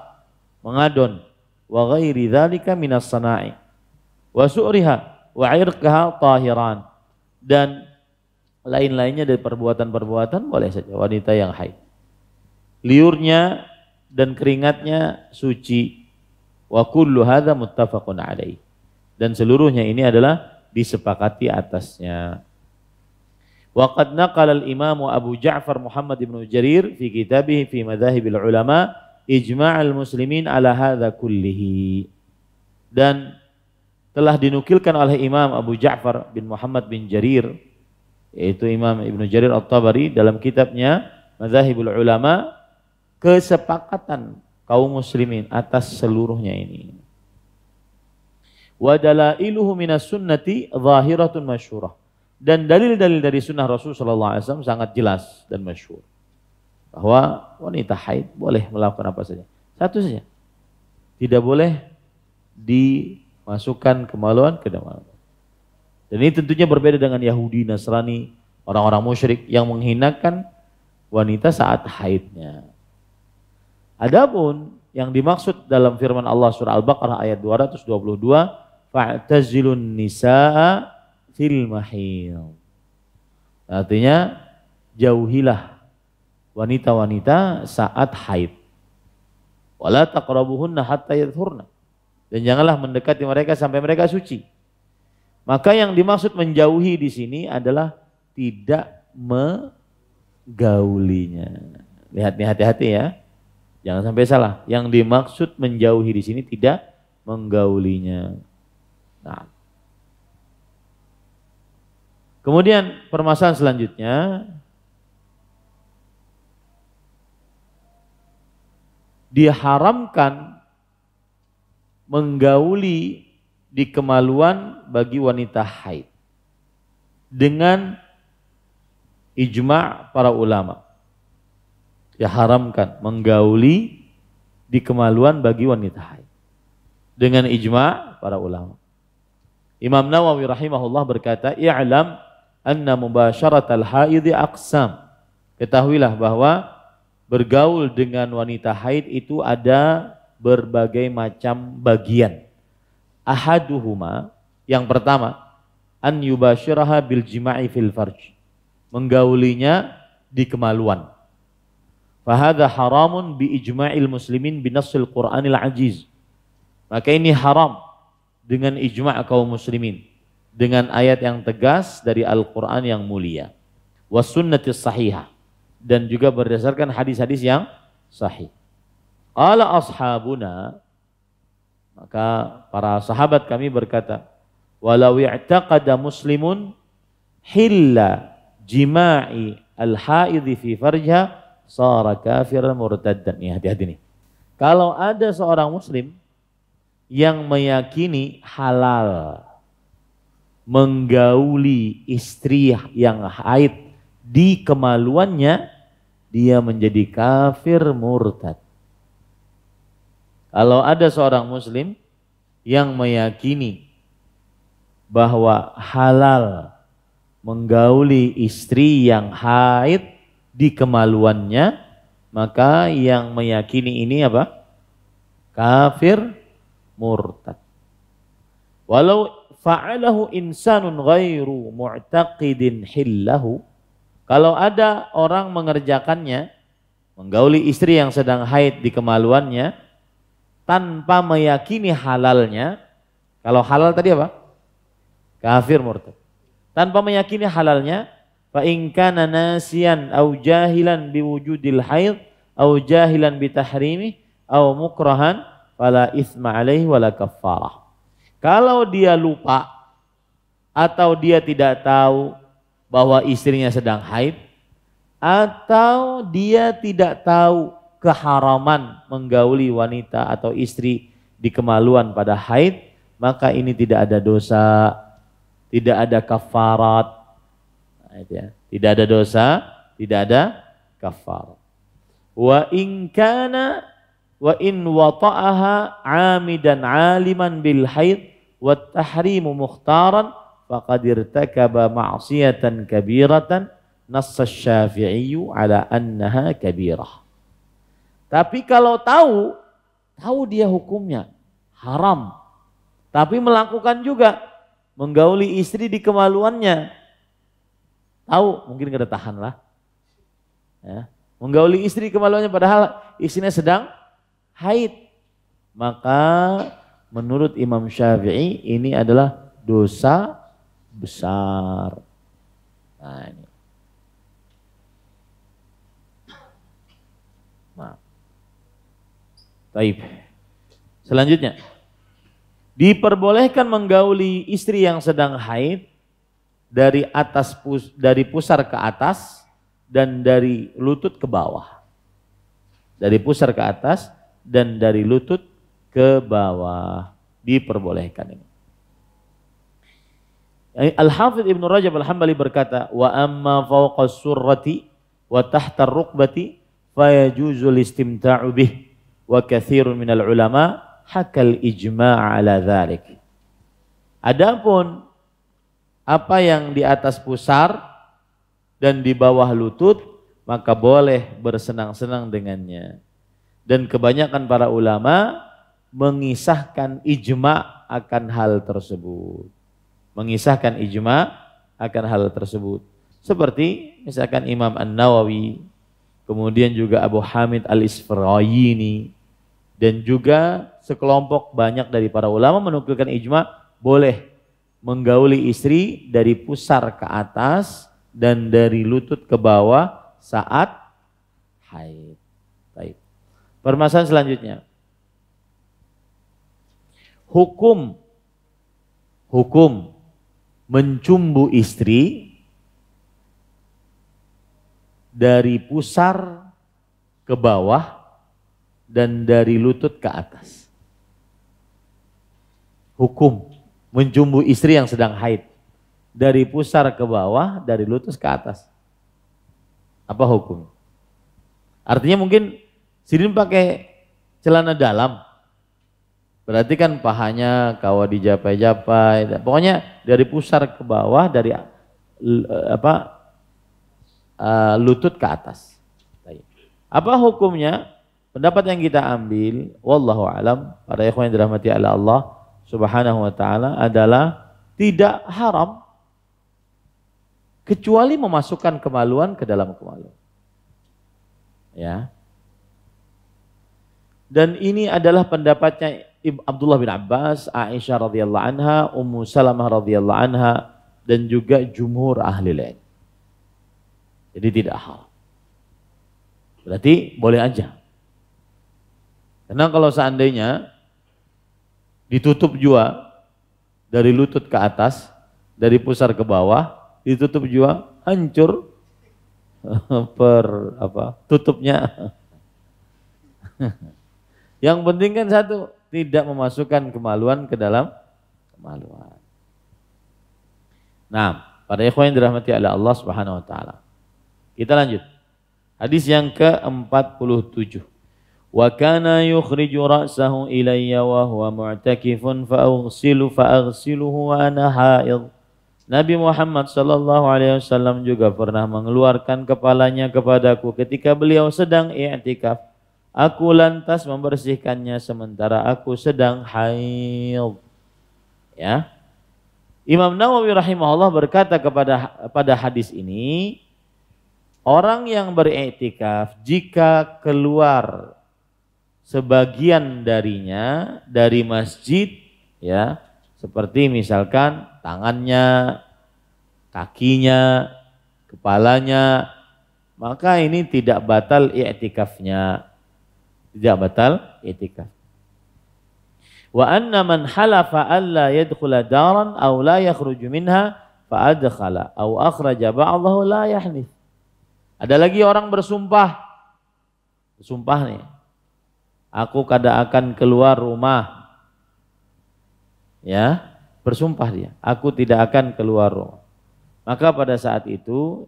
mengadon wa ghairi dzalika minas sana'i wa su'riha wa irqaha tahiran dan lain-lainnya dari perbuatan-perbuatan boleh saja wanita yang haid. Liurnya dan keringatnya suci. Wa kullu hadza muttafaqun alaih. Dan seluruhnya ini adalah disepakati atasnya. Wa qad naqala al-Imam Abu Ja'far Muhammad ibn Jarir fi kitabih fi madhahibil ulama ijma'al muslimin ala hadza kullihi. Dan telah dinukilkan oleh Imam Abu Ja'far bin Muhammad bin Jarir yaitu Imam Ibnu Jarir At-Tabari dalam kitabnya Mazahibul Ulama kesepakatan kaum muslimin atas seluruhnya ini. Wa dalailuhu minas sunnati zahiratun masyurah. Dan dalil-dalil dari sunnah Rasul sallallahu alaihi wasallam sangat jelas dan masyhur. Bahwa wanita haid boleh melakukan apa saja. Satu saja. Tidak boleh dimasukkan kemaluan ke dalam dan ini tentunya berbeda dengan Yahudi, Nasrani, orang-orang musyrik yang menghinakan wanita saat haidnya. Adapun yang dimaksud dalam firman Allah surah Al-Baqarah ayat 222, fa'tazilun nisaa fil mahil. Artinya jauhilah wanita-wanita saat haid. Wala taqrabuhunna hatta yadhurna. Dan janganlah mendekati mereka sampai mereka suci. Maka yang dimaksud menjauhi di sini adalah tidak menggaulinya. Lihat nih hati-hati ya. Jangan sampai salah. Yang dimaksud menjauhi di sini tidak menggaulinya. Nah. Kemudian permasalahan selanjutnya diharamkan menggauli di kemaluan bagi wanita haid dengan ijma para ulama. Ya haramkan menggauli di kemaluan bagi wanita haid dengan ijma para ulama. Imam Nawawi rahimahullah berkata, "I'lam anna mubasyaratal haid aqsam." Ketahuilah bahwa bergaul dengan wanita haid itu ada berbagai macam bagian ahaduhuma yang pertama an yubashiraha bil jima'i fil farj menggaulinya di kemaluan fahadha haramun bi ijma'il muslimin binasil qur'anil ajiz maka ini haram dengan ijma' kaum muslimin dengan ayat yang tegas dari Al-Qur'an yang mulia was sunnatis sahihah dan juga berdasarkan hadis-hadis yang sahih qala ashabuna maka para sahabat kami berkata, "Walau i'taqada muslimun hilla jima'i al-haidhi fi farjha sara kafir murtaddan." Ini hati-hati nih. Kalau ada seorang muslim yang meyakini halal menggauli istri yang haid di kemaluannya, dia menjadi kafir murtad. Kalau ada seorang muslim yang meyakini bahwa halal menggauli istri yang haid di kemaluannya, maka yang meyakini ini apa? Kafir murtad. Walau fa'alahu insanun ghairu mu'taqidin hillahu. Kalau ada orang mengerjakannya, menggauli istri yang sedang haid di kemaluannya, tanpa meyakini halalnya, kalau halal tadi apa? Kafir murtad. Tanpa meyakini halalnya, fa in kana nasiyan au jahilan biwujudil haid au jahilan bitahrimi au mukrahan fala itsma alaihi wala kafarah. Kalau dia lupa atau dia tidak tahu bahwa istrinya sedang haid atau dia tidak tahu keharaman menggauli wanita atau istri di kemaluan pada haid, maka ini tidak ada dosa, tidak ada kafarat. Nah, ya. Tidak ada dosa, tidak ada kafarat. Wa in kana wa in wata'aha 'amidan 'aliman bil haid wa tahrimu mukhtaran faqad irtakaba ma'siyatan kabiratan nass asy-syafi'i 'ala annaha kabirah tapi kalau tahu, tahu dia hukumnya haram. Tapi melakukan juga menggauli istri di kemaluannya. Tahu, mungkin gak tahan lah. Ya. Menggauli istri kemaluannya padahal istrinya sedang haid. Maka menurut Imam Syafi'i ini adalah dosa besar. Nah, ini. Taib. Selanjutnya, diperbolehkan menggauli istri yang sedang haid dari atas pus, dari pusar ke atas dan dari lutut ke bawah. Dari pusar ke atas dan dari lutut ke bawah diperbolehkan ini. Eh, Al-Hafidh Ibnu Rajab Al-Hambali berkata, "Wa amma fawqa surrati wa tahta rukbati fayajuzul istimta'u bih." wa kathirun minal ulama hakal ijma' ala dhalik. Adapun apa yang di atas pusar dan di bawah lutut maka boleh bersenang-senang dengannya. Dan kebanyakan para ulama mengisahkan ijma akan hal tersebut. Mengisahkan ijma akan hal tersebut. Seperti misalkan Imam An-Nawawi, kemudian juga Abu Hamid al isfrayini dan juga sekelompok banyak dari para ulama menukilkan ijma boleh menggauli istri dari pusar ke atas dan dari lutut ke bawah saat haid. Baik. Permasalahan selanjutnya. Hukum hukum mencumbu istri dari pusar ke bawah dan dari lutut ke atas. Hukum menjumbu istri yang sedang haid dari pusar ke bawah, dari lutut ke atas. Apa hukum? Artinya mungkin Sidin pakai celana dalam. Berarti kan pahanya kawa dijapai-japai. Pokoknya dari pusar ke bawah, dari eh, apa eh, lutut ke atas. Apa hukumnya? Pendapat yang kita ambil, wallahu alam, para ikhwan yang dirahmati Allah, Allah Subhanahu wa taala adalah tidak haram kecuali memasukkan kemaluan ke dalam kemaluan. Ya. Dan ini adalah pendapatnya Abdullah bin Abbas, Aisyah radhiyallahu anha, Ummu Salamah radhiyallahu anha dan juga jumhur ahli lain. Jadi tidak haram. Berarti boleh aja karena kalau seandainya ditutup jua dari lutut ke atas, dari pusar ke bawah, ditutup jua hancur per apa tutupnya. Yang penting kan satu, tidak memasukkan kemaluan ke dalam kemaluan. Nah, pada ikhwan yang dirahmati oleh Allah Subhanahu wa taala. Kita lanjut. Hadis yang ke-47 wa kana yukhriju ra'sahu ilayya wa huwa mu'takifun fa aghsilu fa aghsiluhu wa ana haid Nabi Muhammad sallallahu alaihi wasallam juga pernah mengeluarkan kepalanya kepadaku ketika beliau sedang i'tikaf aku lantas membersihkannya sementara aku sedang haid ya Imam Nawawi rahimahullah berkata kepada pada hadis ini orang yang beretikaf jika keluar sebagian darinya dari masjid ya seperti misalkan tangannya, kakinya, kepalanya, maka ini tidak batal i'tikafnya. Tidak batal i'tikaf. Wa anna man halafa alla yadkhula daran aw la yakhruj minha fa adkhala aw akhraja ba'dahu la yahnif. Ada lagi orang bersumpah. Sumpah nih, aku kada akan keluar rumah. Ya, bersumpah dia, aku tidak akan keluar rumah. Maka pada saat itu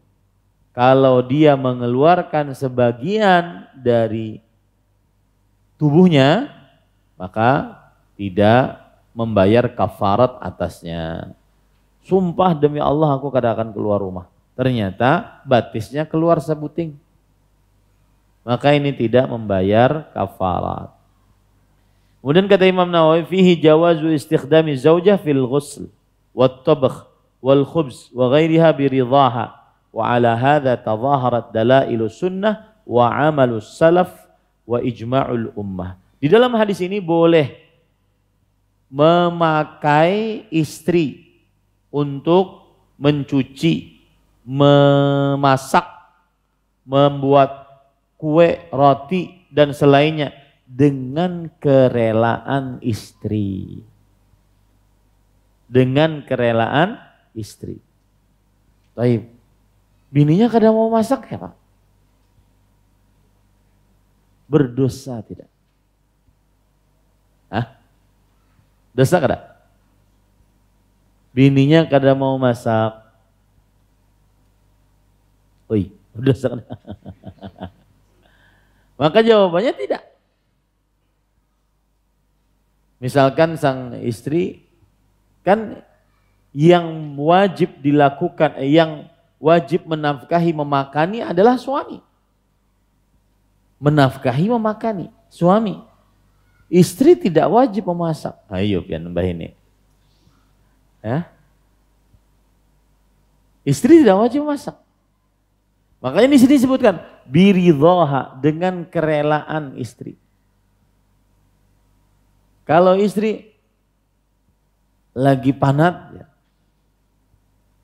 kalau dia mengeluarkan sebagian dari tubuhnya maka tidak membayar kafarat atasnya. Sumpah demi Allah aku kada akan keluar rumah. Ternyata batisnya keluar sebuting maka ini tidak membayar kafarat. Kemudian kata Imam Nawawi fihi jawazu istikhdami zaujah fil ghusl wat tabakh wal khubz wa ghairiha bi wa ala hadha tadhaharat dalailu sunnah wa amalu salaf wa ijma'ul ummah. Di dalam hadis ini boleh memakai istri untuk mencuci, memasak, membuat kue, roti, dan selainnya dengan kerelaan istri. Dengan kerelaan istri. Baik. Bininya kadang mau masak ya Pak? Berdosa tidak? Hah? Dosa kada? Bininya kadang mau masak. Oi, berdosa kada? Maka jawabannya tidak. Misalkan sang istri kan yang wajib dilakukan, eh, yang wajib menafkahi memakani adalah suami. Menafkahi memakani suami. Istri tidak wajib memasak. Ayo pian nambah ini. Ya. Istri tidak wajib memasak. Makanya di sini disebutkan biridhoha dengan kerelaan istri. Kalau istri lagi panat, ya.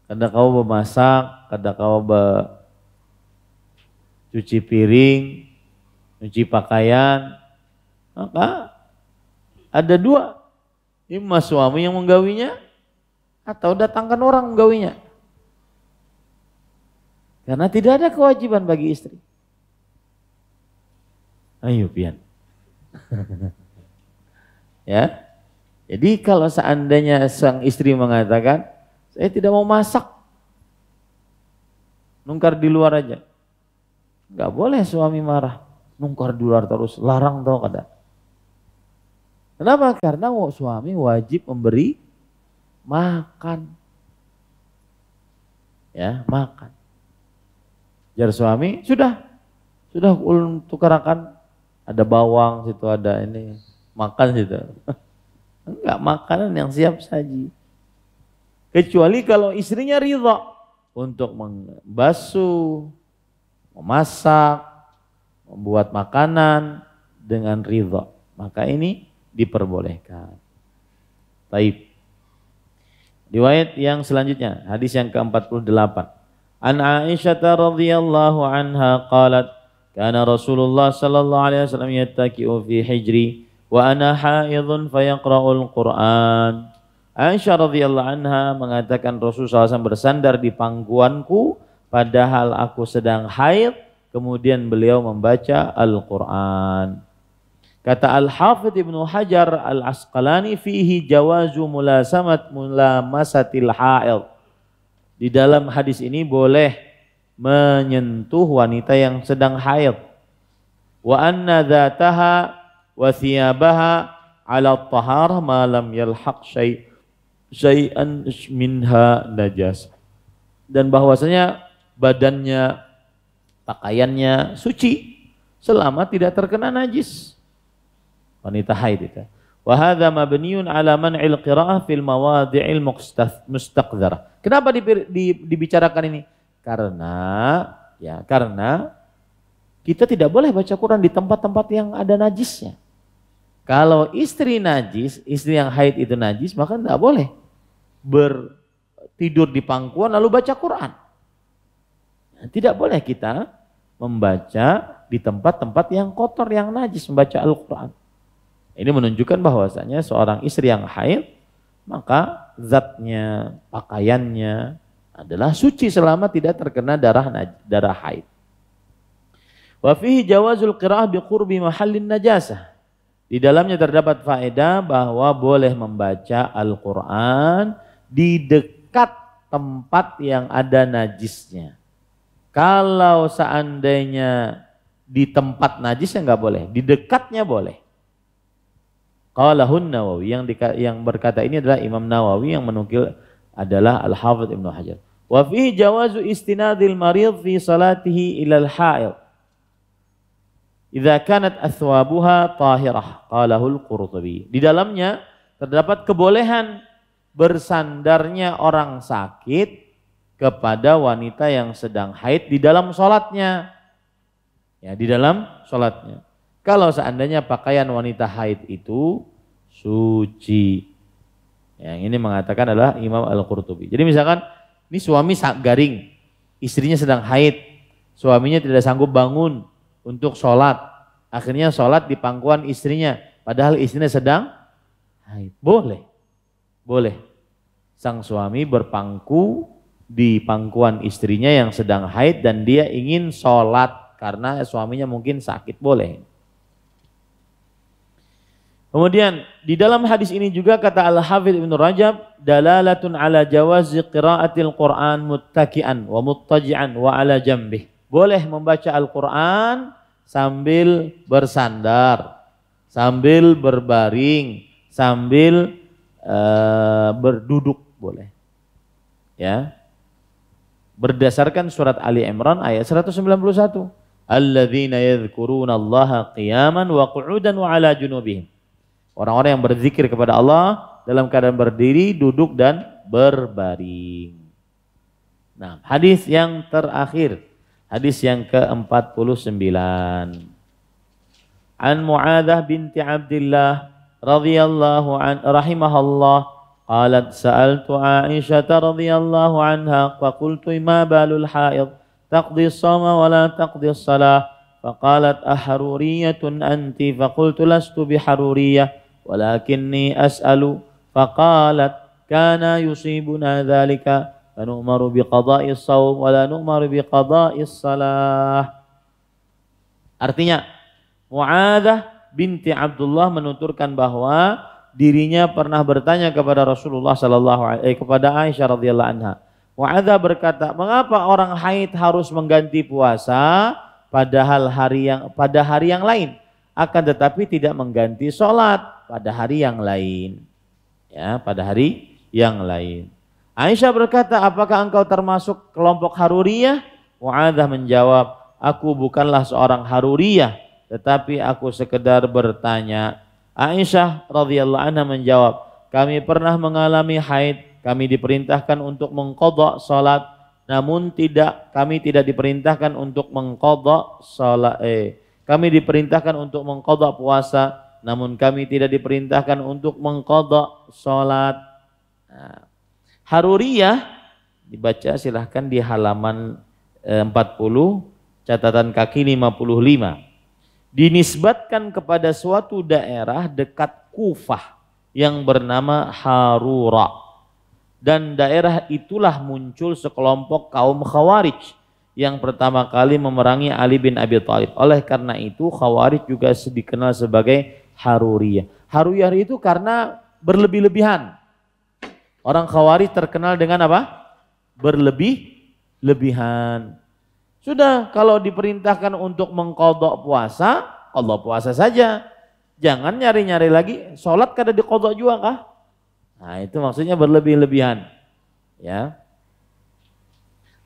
kadang kau memasak, kadang kau cuci piring, cuci pakaian, maka ada dua, imma suami yang menggawinya atau datangkan orang menggawinya. Karena tidak ada kewajiban bagi istri. Ayo Pian. ya. Jadi kalau seandainya sang istri mengatakan, saya tidak mau masak. Nungkar di luar aja. Gak boleh suami marah. Nungkar di luar terus, larang tau kada. Kenapa? Karena suami wajib memberi makan. Ya, makan. Jar suami, sudah. Sudah ulun tukarakan ada bawang situ ada ini makan situ enggak makanan yang siap saji kecuali kalau istrinya ridho untuk membasuh memasak membuat makanan dengan ridho maka ini diperbolehkan taib riwayat yang selanjutnya hadis yang ke-48 An Aisyah radhiyallahu anha qalat karena Rasulullah sallallahu alaihi wasallam yattaki'u fi hijri wa ana haidhun fayaqra'ul Qur'an. Aisyah radhiyallahu anha mengatakan Rasulullah SAW bersandar di pangkuanku padahal aku sedang haid kemudian beliau membaca Al-Qur'an. Kata Al-Hafidh Ibnu Hajar Al-Asqalani fihi jawazu mulasamat mulamasatil haid. Di dalam hadis ini boleh menyentuh wanita yang sedang haid. Wa anna dzataha wa thiyabaha ala taharah ma lam yalhaq syai' syai'an minha najas. Dan bahwasanya badannya, pakaiannya suci selama tidak terkena najis. Wanita haid itu. hadza mabniun ala man'il qira'ah fil mawadhi'il mustaqdhara Kenapa dibicarakan ini? Karena ya karena kita tidak boleh baca Quran di tempat-tempat yang ada najisnya. Kalau istri najis, istri yang haid itu najis, maka tidak boleh bertidur di pangkuan lalu baca Quran. tidak boleh kita membaca di tempat-tempat yang kotor, yang najis, membaca Al-Quran. Ini menunjukkan bahwasanya seorang istri yang haid, maka zatnya, pakaiannya, adalah suci selama tidak terkena darah darah haid. Wa fihi jawazul qira'ah bi qurbi mahallin najasah. Di dalamnya terdapat faedah bahwa boleh membaca Al-Qur'an di dekat tempat yang ada najisnya. Kalau seandainya di tempat najisnya nggak boleh, di dekatnya boleh. Qalahun Nawawi yang yang berkata ini adalah Imam Nawawi yang menukil adalah Al-Hafidh Ibnu Hajar. Wa fihi jawazu istinadil marid fi salatihi al ha'il. Idza kanat athwabuha tahirah, al Qurtubi. Di dalamnya terdapat kebolehan bersandarnya orang sakit kepada wanita yang sedang haid di dalam sholatnya. Ya, di dalam sholatnya. Kalau seandainya pakaian wanita haid itu suci, yang ini mengatakan adalah Imam Al-Qurtubi. Jadi misalkan ini suami garing, istrinya sedang haid, suaminya tidak sanggup bangun untuk sholat. Akhirnya sholat di pangkuan istrinya, padahal istrinya sedang haid. Boleh, boleh. Sang suami berpangku di pangkuan istrinya yang sedang haid dan dia ingin sholat karena suaminya mungkin sakit, boleh. Kemudian di dalam hadis ini juga kata Al-Hafidh Ibnu Rajab dalalatun ala jawazi qiraatil Qur'an muttaki'an wa muttaji'an wa ala jambi. Boleh membaca Al-Qur'an sambil bersandar, sambil berbaring, sambil uh, berduduk boleh. Ya. Berdasarkan surat Ali Imran ayat 191. Alladzina yadhkuruna Allah qiyaman wa qu'udan wa ala junubihim Orang-orang yang berzikir kepada Allah dalam keadaan berdiri, duduk dan berbaring. Nah, hadis yang terakhir, hadis yang ke-49. An Mu'adzah binti Abdullah radhiyallahu an rahimahullah. qalat sa'altu Aisyah radhiyallahu anha fa qultu ma balul haid taqdi as-sama wa la taqdi as-salah فقالت أحرورية أنت فقلت لست بحرورية walakinni as'alu faqalat kana yusibuna ذلك fa بقضاء biqada'i ولا wa بقضاء الصلاة. artinya Mu'adah binti Abdullah menuturkan bahwa dirinya pernah bertanya kepada Rasulullah sallallahu alaihi eh, kepada Aisyah radhiyallahu anha Mu'adah berkata, "Mengapa orang haid harus mengganti puasa padahal hari yang pada hari yang lain akan tetapi tidak mengganti sholat pada hari yang lain. Ya, pada hari yang lain. Aisyah berkata, "Apakah engkau termasuk kelompok Haruriyah?" Muadzah menjawab, "Aku bukanlah seorang Haruriyah, tetapi aku sekedar bertanya." Aisyah radhiyallahu anha menjawab, "Kami pernah mengalami haid, kami diperintahkan untuk mengkodok salat, namun tidak kami tidak diperintahkan untuk mengkodok salat eh kami diperintahkan untuk mengkodok puasa, namun kami tidak diperintahkan untuk mengkodok sholat. Nah, haruriyah dibaca silahkan di halaman 40 eh, catatan kaki 55 dinisbatkan kepada suatu daerah dekat Kufah yang bernama Harura. Dan daerah itulah muncul sekelompok kaum Khawarij yang pertama kali memerangi Ali bin Abi Thalib. Oleh karena itu Khawarij juga dikenal sebagai Haruriyah. Haruriyah itu karena berlebih-lebihan. Orang khawari terkenal dengan apa? Berlebih-lebihan. Sudah kalau diperintahkan untuk mengkodok puasa, Allah puasa saja. Jangan nyari-nyari lagi, sholat kada dikodok juga kah? Nah itu maksudnya berlebih-lebihan. Ya.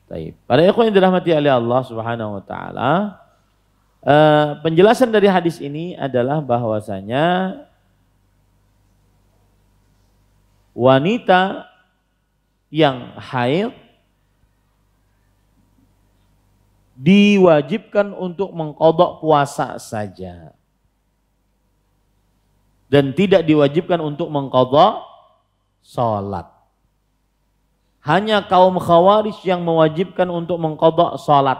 Baik. Pada ikhwan yang dirahmati oleh Allah subhanahu wa ta'ala. Eh, penjelasan dari hadis ini adalah bahwasanya wanita yang haid diwajibkan untuk mengkodok puasa saja dan tidak diwajibkan untuk mengkodok sholat. Hanya kaum khawarij yang mewajibkan untuk mengkodok sholat.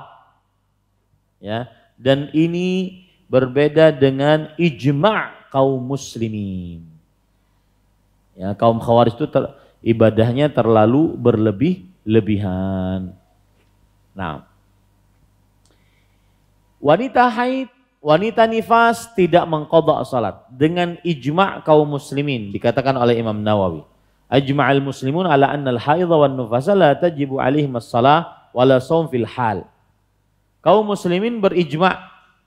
Ya, dan ini berbeda dengan ijma' kaum muslimin. Ya, kaum khawarij itu ter, ibadahnya terlalu berlebih-lebihan. Nah, wanita haid, wanita nifas tidak mengkodok salat dengan ijma' kaum muslimin dikatakan oleh Imam Nawawi. al muslimun ala annal haidha wan nufasa la tajibu alaihim as-salah wala saum fil hal kaum muslimin berijma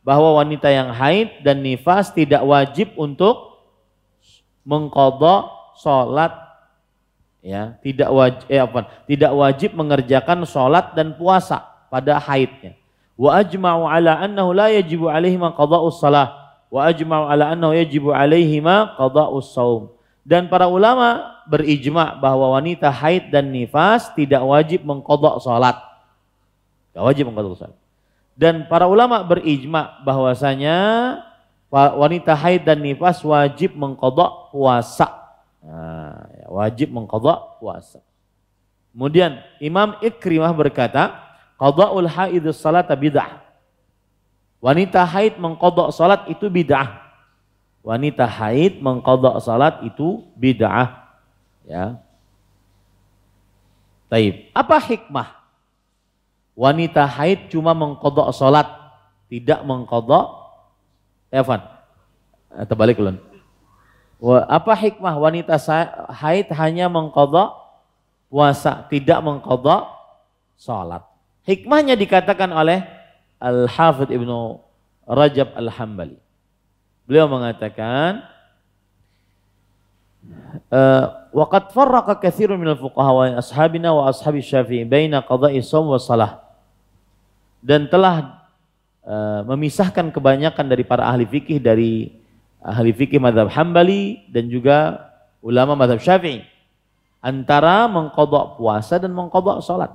bahwa wanita yang haid dan nifas tidak wajib untuk mengkodok sholat ya tidak wajib eh, apa tidak wajib mengerjakan sholat dan puasa pada haidnya wa ajma'u ala annahu la yajibu alaihima qada'us salah wa ajma'u ala annahu yajibu alaihima qada'us saum dan para ulama berijma bahwa wanita haid dan nifas tidak wajib mengkodok sholat. Tidak wajib mengkodok sholat. Dan para ulama berijma bahwasanya wanita haid dan nifas wajib mengkodok puasa. Nah, ya, wajib mengkodok puasa. Kemudian Imam Ikrimah berkata, qada'ul itu salat bid'ah. Wanita haid mengkodok salat itu bid'ah. Wanita haid mengkodok salat itu bid'ah. Ya. Taib. Apa hikmah? wanita haid cuma mengkodok sholat, tidak mengkodok Evan. Eh, terbalik balik ulun. Apa hikmah wanita haid hanya mengkodok puasa, tidak mengkodok sholat. Hikmahnya dikatakan oleh Al-Hafidh Ibnu Rajab Al-Hambali. Beliau mengatakan, وقد فرق كثير من الفقهاء الشافعي بين قضاء الصوم dan telah e, memisahkan kebanyakan dari para ahli fikih dari ahli fikih madhab Hambali dan juga ulama madhab Syafi'i antara mengkodok puasa dan mengkodok sholat.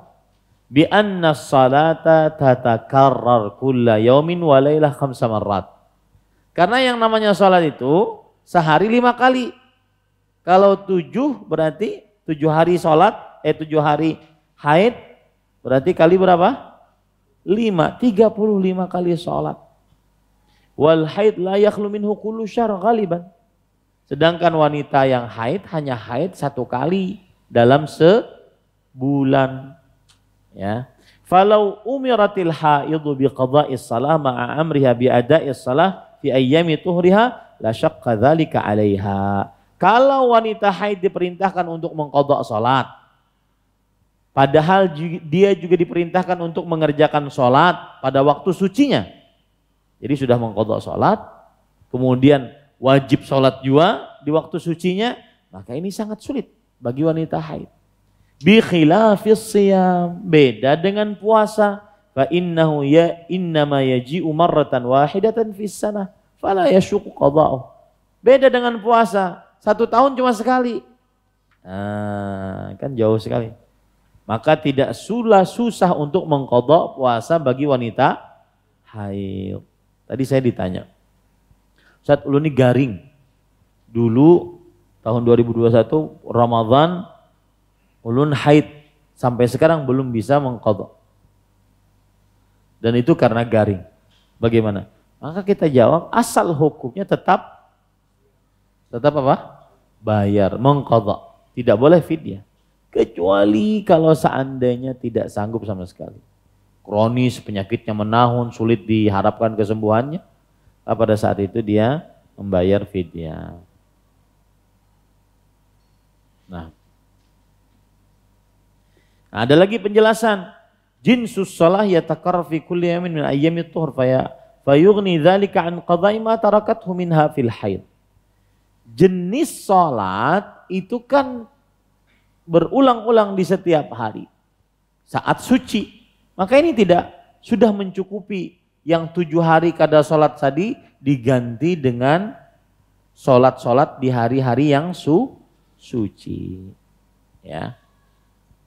Bi anna salata tatakarrar kulla yaumin wa marrat. Karena yang namanya sholat itu sehari lima kali. Kalau tujuh berarti tujuh hari sholat, eh tujuh hari haid berarti kali berapa? lima, tiga puluh lima kali sholat. Wal haid layak minhu kullu syar ghaliban. Sedangkan wanita yang haid hanya haid satu kali dalam sebulan. Ya. Falau umiratil haidu bi qada'is salah ma'a amriha bi ada'is salah fi ayyami tuhriha la syaqqa dhalika 'alaiha. Kalau wanita haid diperintahkan untuk mengkodok salat, Padahal dia juga diperintahkan untuk mengerjakan sholat pada waktu sucinya. Jadi sudah mengkodok sholat, kemudian wajib sholat juga di waktu sucinya, maka ini sangat sulit bagi wanita haid. Bi khilafis siyam, beda dengan puasa. Fa innahu ya innama yaji'u marratan wahidatan fissana, sanah, fala yashuqu qada'u. Beda dengan puasa, satu tahun cuma sekali. Nah, kan jauh sekali maka tidak sulah susah untuk mengkodok puasa bagi wanita haid. Tadi saya ditanya, saat lu ini garing. Dulu tahun 2021 Ramadan ulun haid sampai sekarang belum bisa mengkodok. Dan itu karena garing. Bagaimana? Maka kita jawab asal hukumnya tetap tetap apa? Bayar, mengkodok. Tidak boleh fidyah. Kecuali kalau seandainya tidak sanggup sama sekali. Kronis, penyakitnya menahun, sulit diharapkan kesembuhannya. Nah, pada saat itu dia membayar fidya. Nah. nah, ada lagi penjelasan. Jin Jinsus ya takar fi kulli yamin min ayyami tuhur faya fayughni dhalika an qada'i ma tarakathu minha fil haid. Jenis sholat itu kan berulang-ulang di setiap hari saat suci. Maka ini tidak sudah mencukupi yang tujuh hari kada sholat tadi diganti dengan sholat-sholat di hari-hari yang su suci. Ya.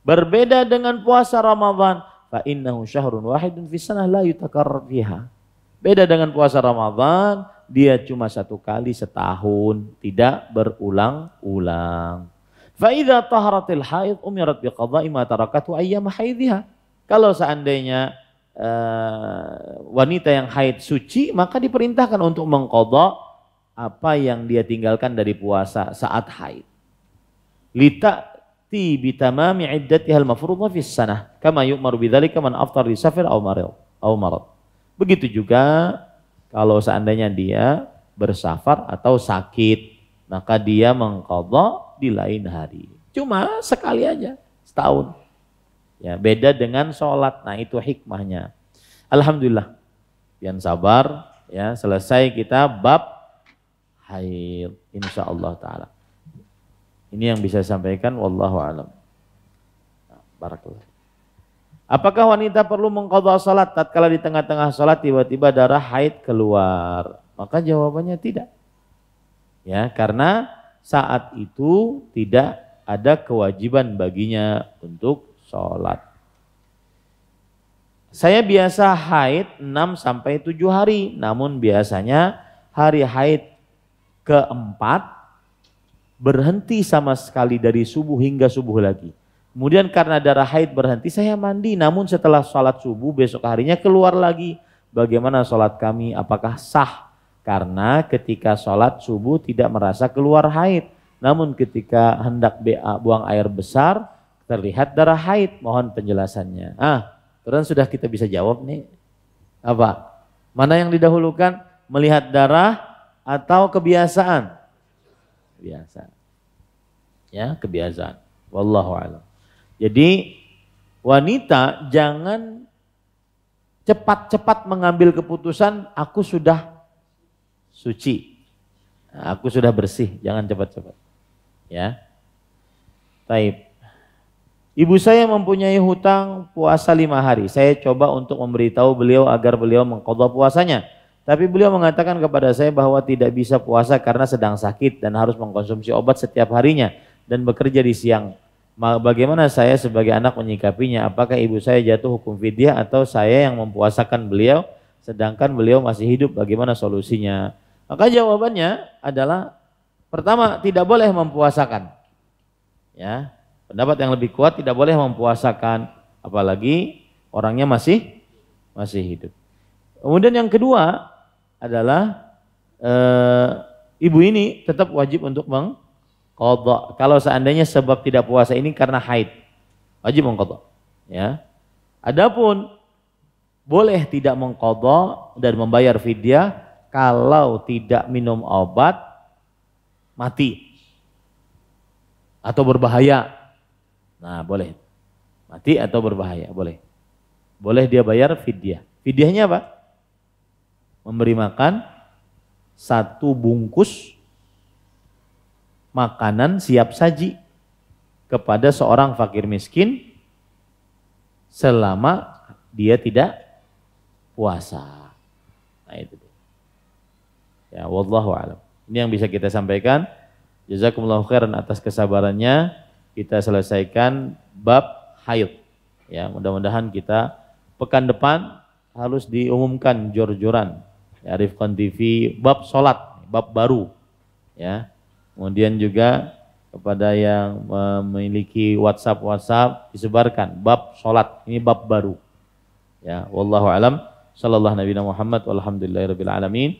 Berbeda dengan puasa Ramadan, fa innahu syahrun wahidun fi la yutakar fiha. Beda dengan puasa Ramadan, dia cuma satu kali setahun, tidak berulang-ulang. Faida taharatil haid umirat biqadha'i ma tarakatu ayyam haidhiha. Kalau seandainya uh, wanita yang haid suci, maka diperintahkan untuk mengkodok apa yang dia tinggalkan dari puasa saat haid. Lita ti bitamami hal mafruḍa fi sanah kama yu'maru bidzalika man aftar di safir aw marid aw marad. Begitu juga kalau seandainya dia bersafar atau sakit, maka dia mengkodok di lain hari. Cuma sekali aja setahun. Ya, beda dengan sholat. Nah, itu hikmahnya. Alhamdulillah. Yang sabar ya, selesai kita bab haid insya Allah taala. Ini yang bisa sampaikan wallahu alam. Apakah wanita perlu mengqadha sholat tatkala di tengah-tengah sholat tiba-tiba darah haid keluar? Maka jawabannya tidak. Ya, karena saat itu tidak ada kewajiban baginya untuk sholat. Saya biasa haid 6 sampai 7 hari, namun biasanya hari haid keempat berhenti sama sekali dari subuh hingga subuh lagi. Kemudian karena darah haid berhenti saya mandi, namun setelah sholat subuh besok harinya keluar lagi. Bagaimana sholat kami, apakah sah karena ketika sholat subuh tidak merasa keluar haid. Namun ketika hendak BA buang air besar terlihat darah haid. Mohon penjelasannya. Ah, terus sudah kita bisa jawab nih. Apa? Mana yang didahulukan? Melihat darah atau kebiasaan? Kebiasaan. Ya, kebiasaan. Wallahu a'lam. Jadi wanita jangan cepat-cepat mengambil keputusan aku sudah suci. Aku sudah bersih, jangan cepat-cepat. Ya. Taib. Ibu saya mempunyai hutang puasa lima hari. Saya coba untuk memberitahu beliau agar beliau mengkodok puasanya. Tapi beliau mengatakan kepada saya bahwa tidak bisa puasa karena sedang sakit dan harus mengkonsumsi obat setiap harinya dan bekerja di siang. Bagaimana saya sebagai anak menyikapinya? Apakah ibu saya jatuh hukum fidyah atau saya yang mempuasakan beliau sedangkan beliau masih hidup? Bagaimana solusinya? Maka jawabannya adalah pertama tidak boleh mempuasakan. Ya, pendapat yang lebih kuat tidak boleh mempuasakan apalagi orangnya masih masih hidup. Kemudian yang kedua adalah e, ibu ini tetap wajib untuk mengkodok. Kalau seandainya sebab tidak puasa ini karena haid, wajib mengkodok. Ya. Adapun boleh tidak mengkodok dan membayar fidyah kalau tidak minum obat mati atau berbahaya. Nah, boleh. Mati atau berbahaya, boleh. Boleh dia bayar fidyah. Fidyahnya apa? Memberi makan satu bungkus makanan siap saji kepada seorang fakir miskin selama dia tidak puasa. Nah itu. Ya, wallahu alam. Ini yang bisa kita sampaikan. Jazakumullah khairan atas kesabarannya. Kita selesaikan bab haid. Ya, mudah-mudahan kita pekan depan harus diumumkan jor-joran. Ya, Rifkan TV bab salat, bab baru. Ya. Kemudian juga kepada yang memiliki WhatsApp WhatsApp disebarkan bab salat. Ini bab baru. Ya, wallahu alam. Sallallahu nabiyana Muhammad walhamdulillahirabbil alamin.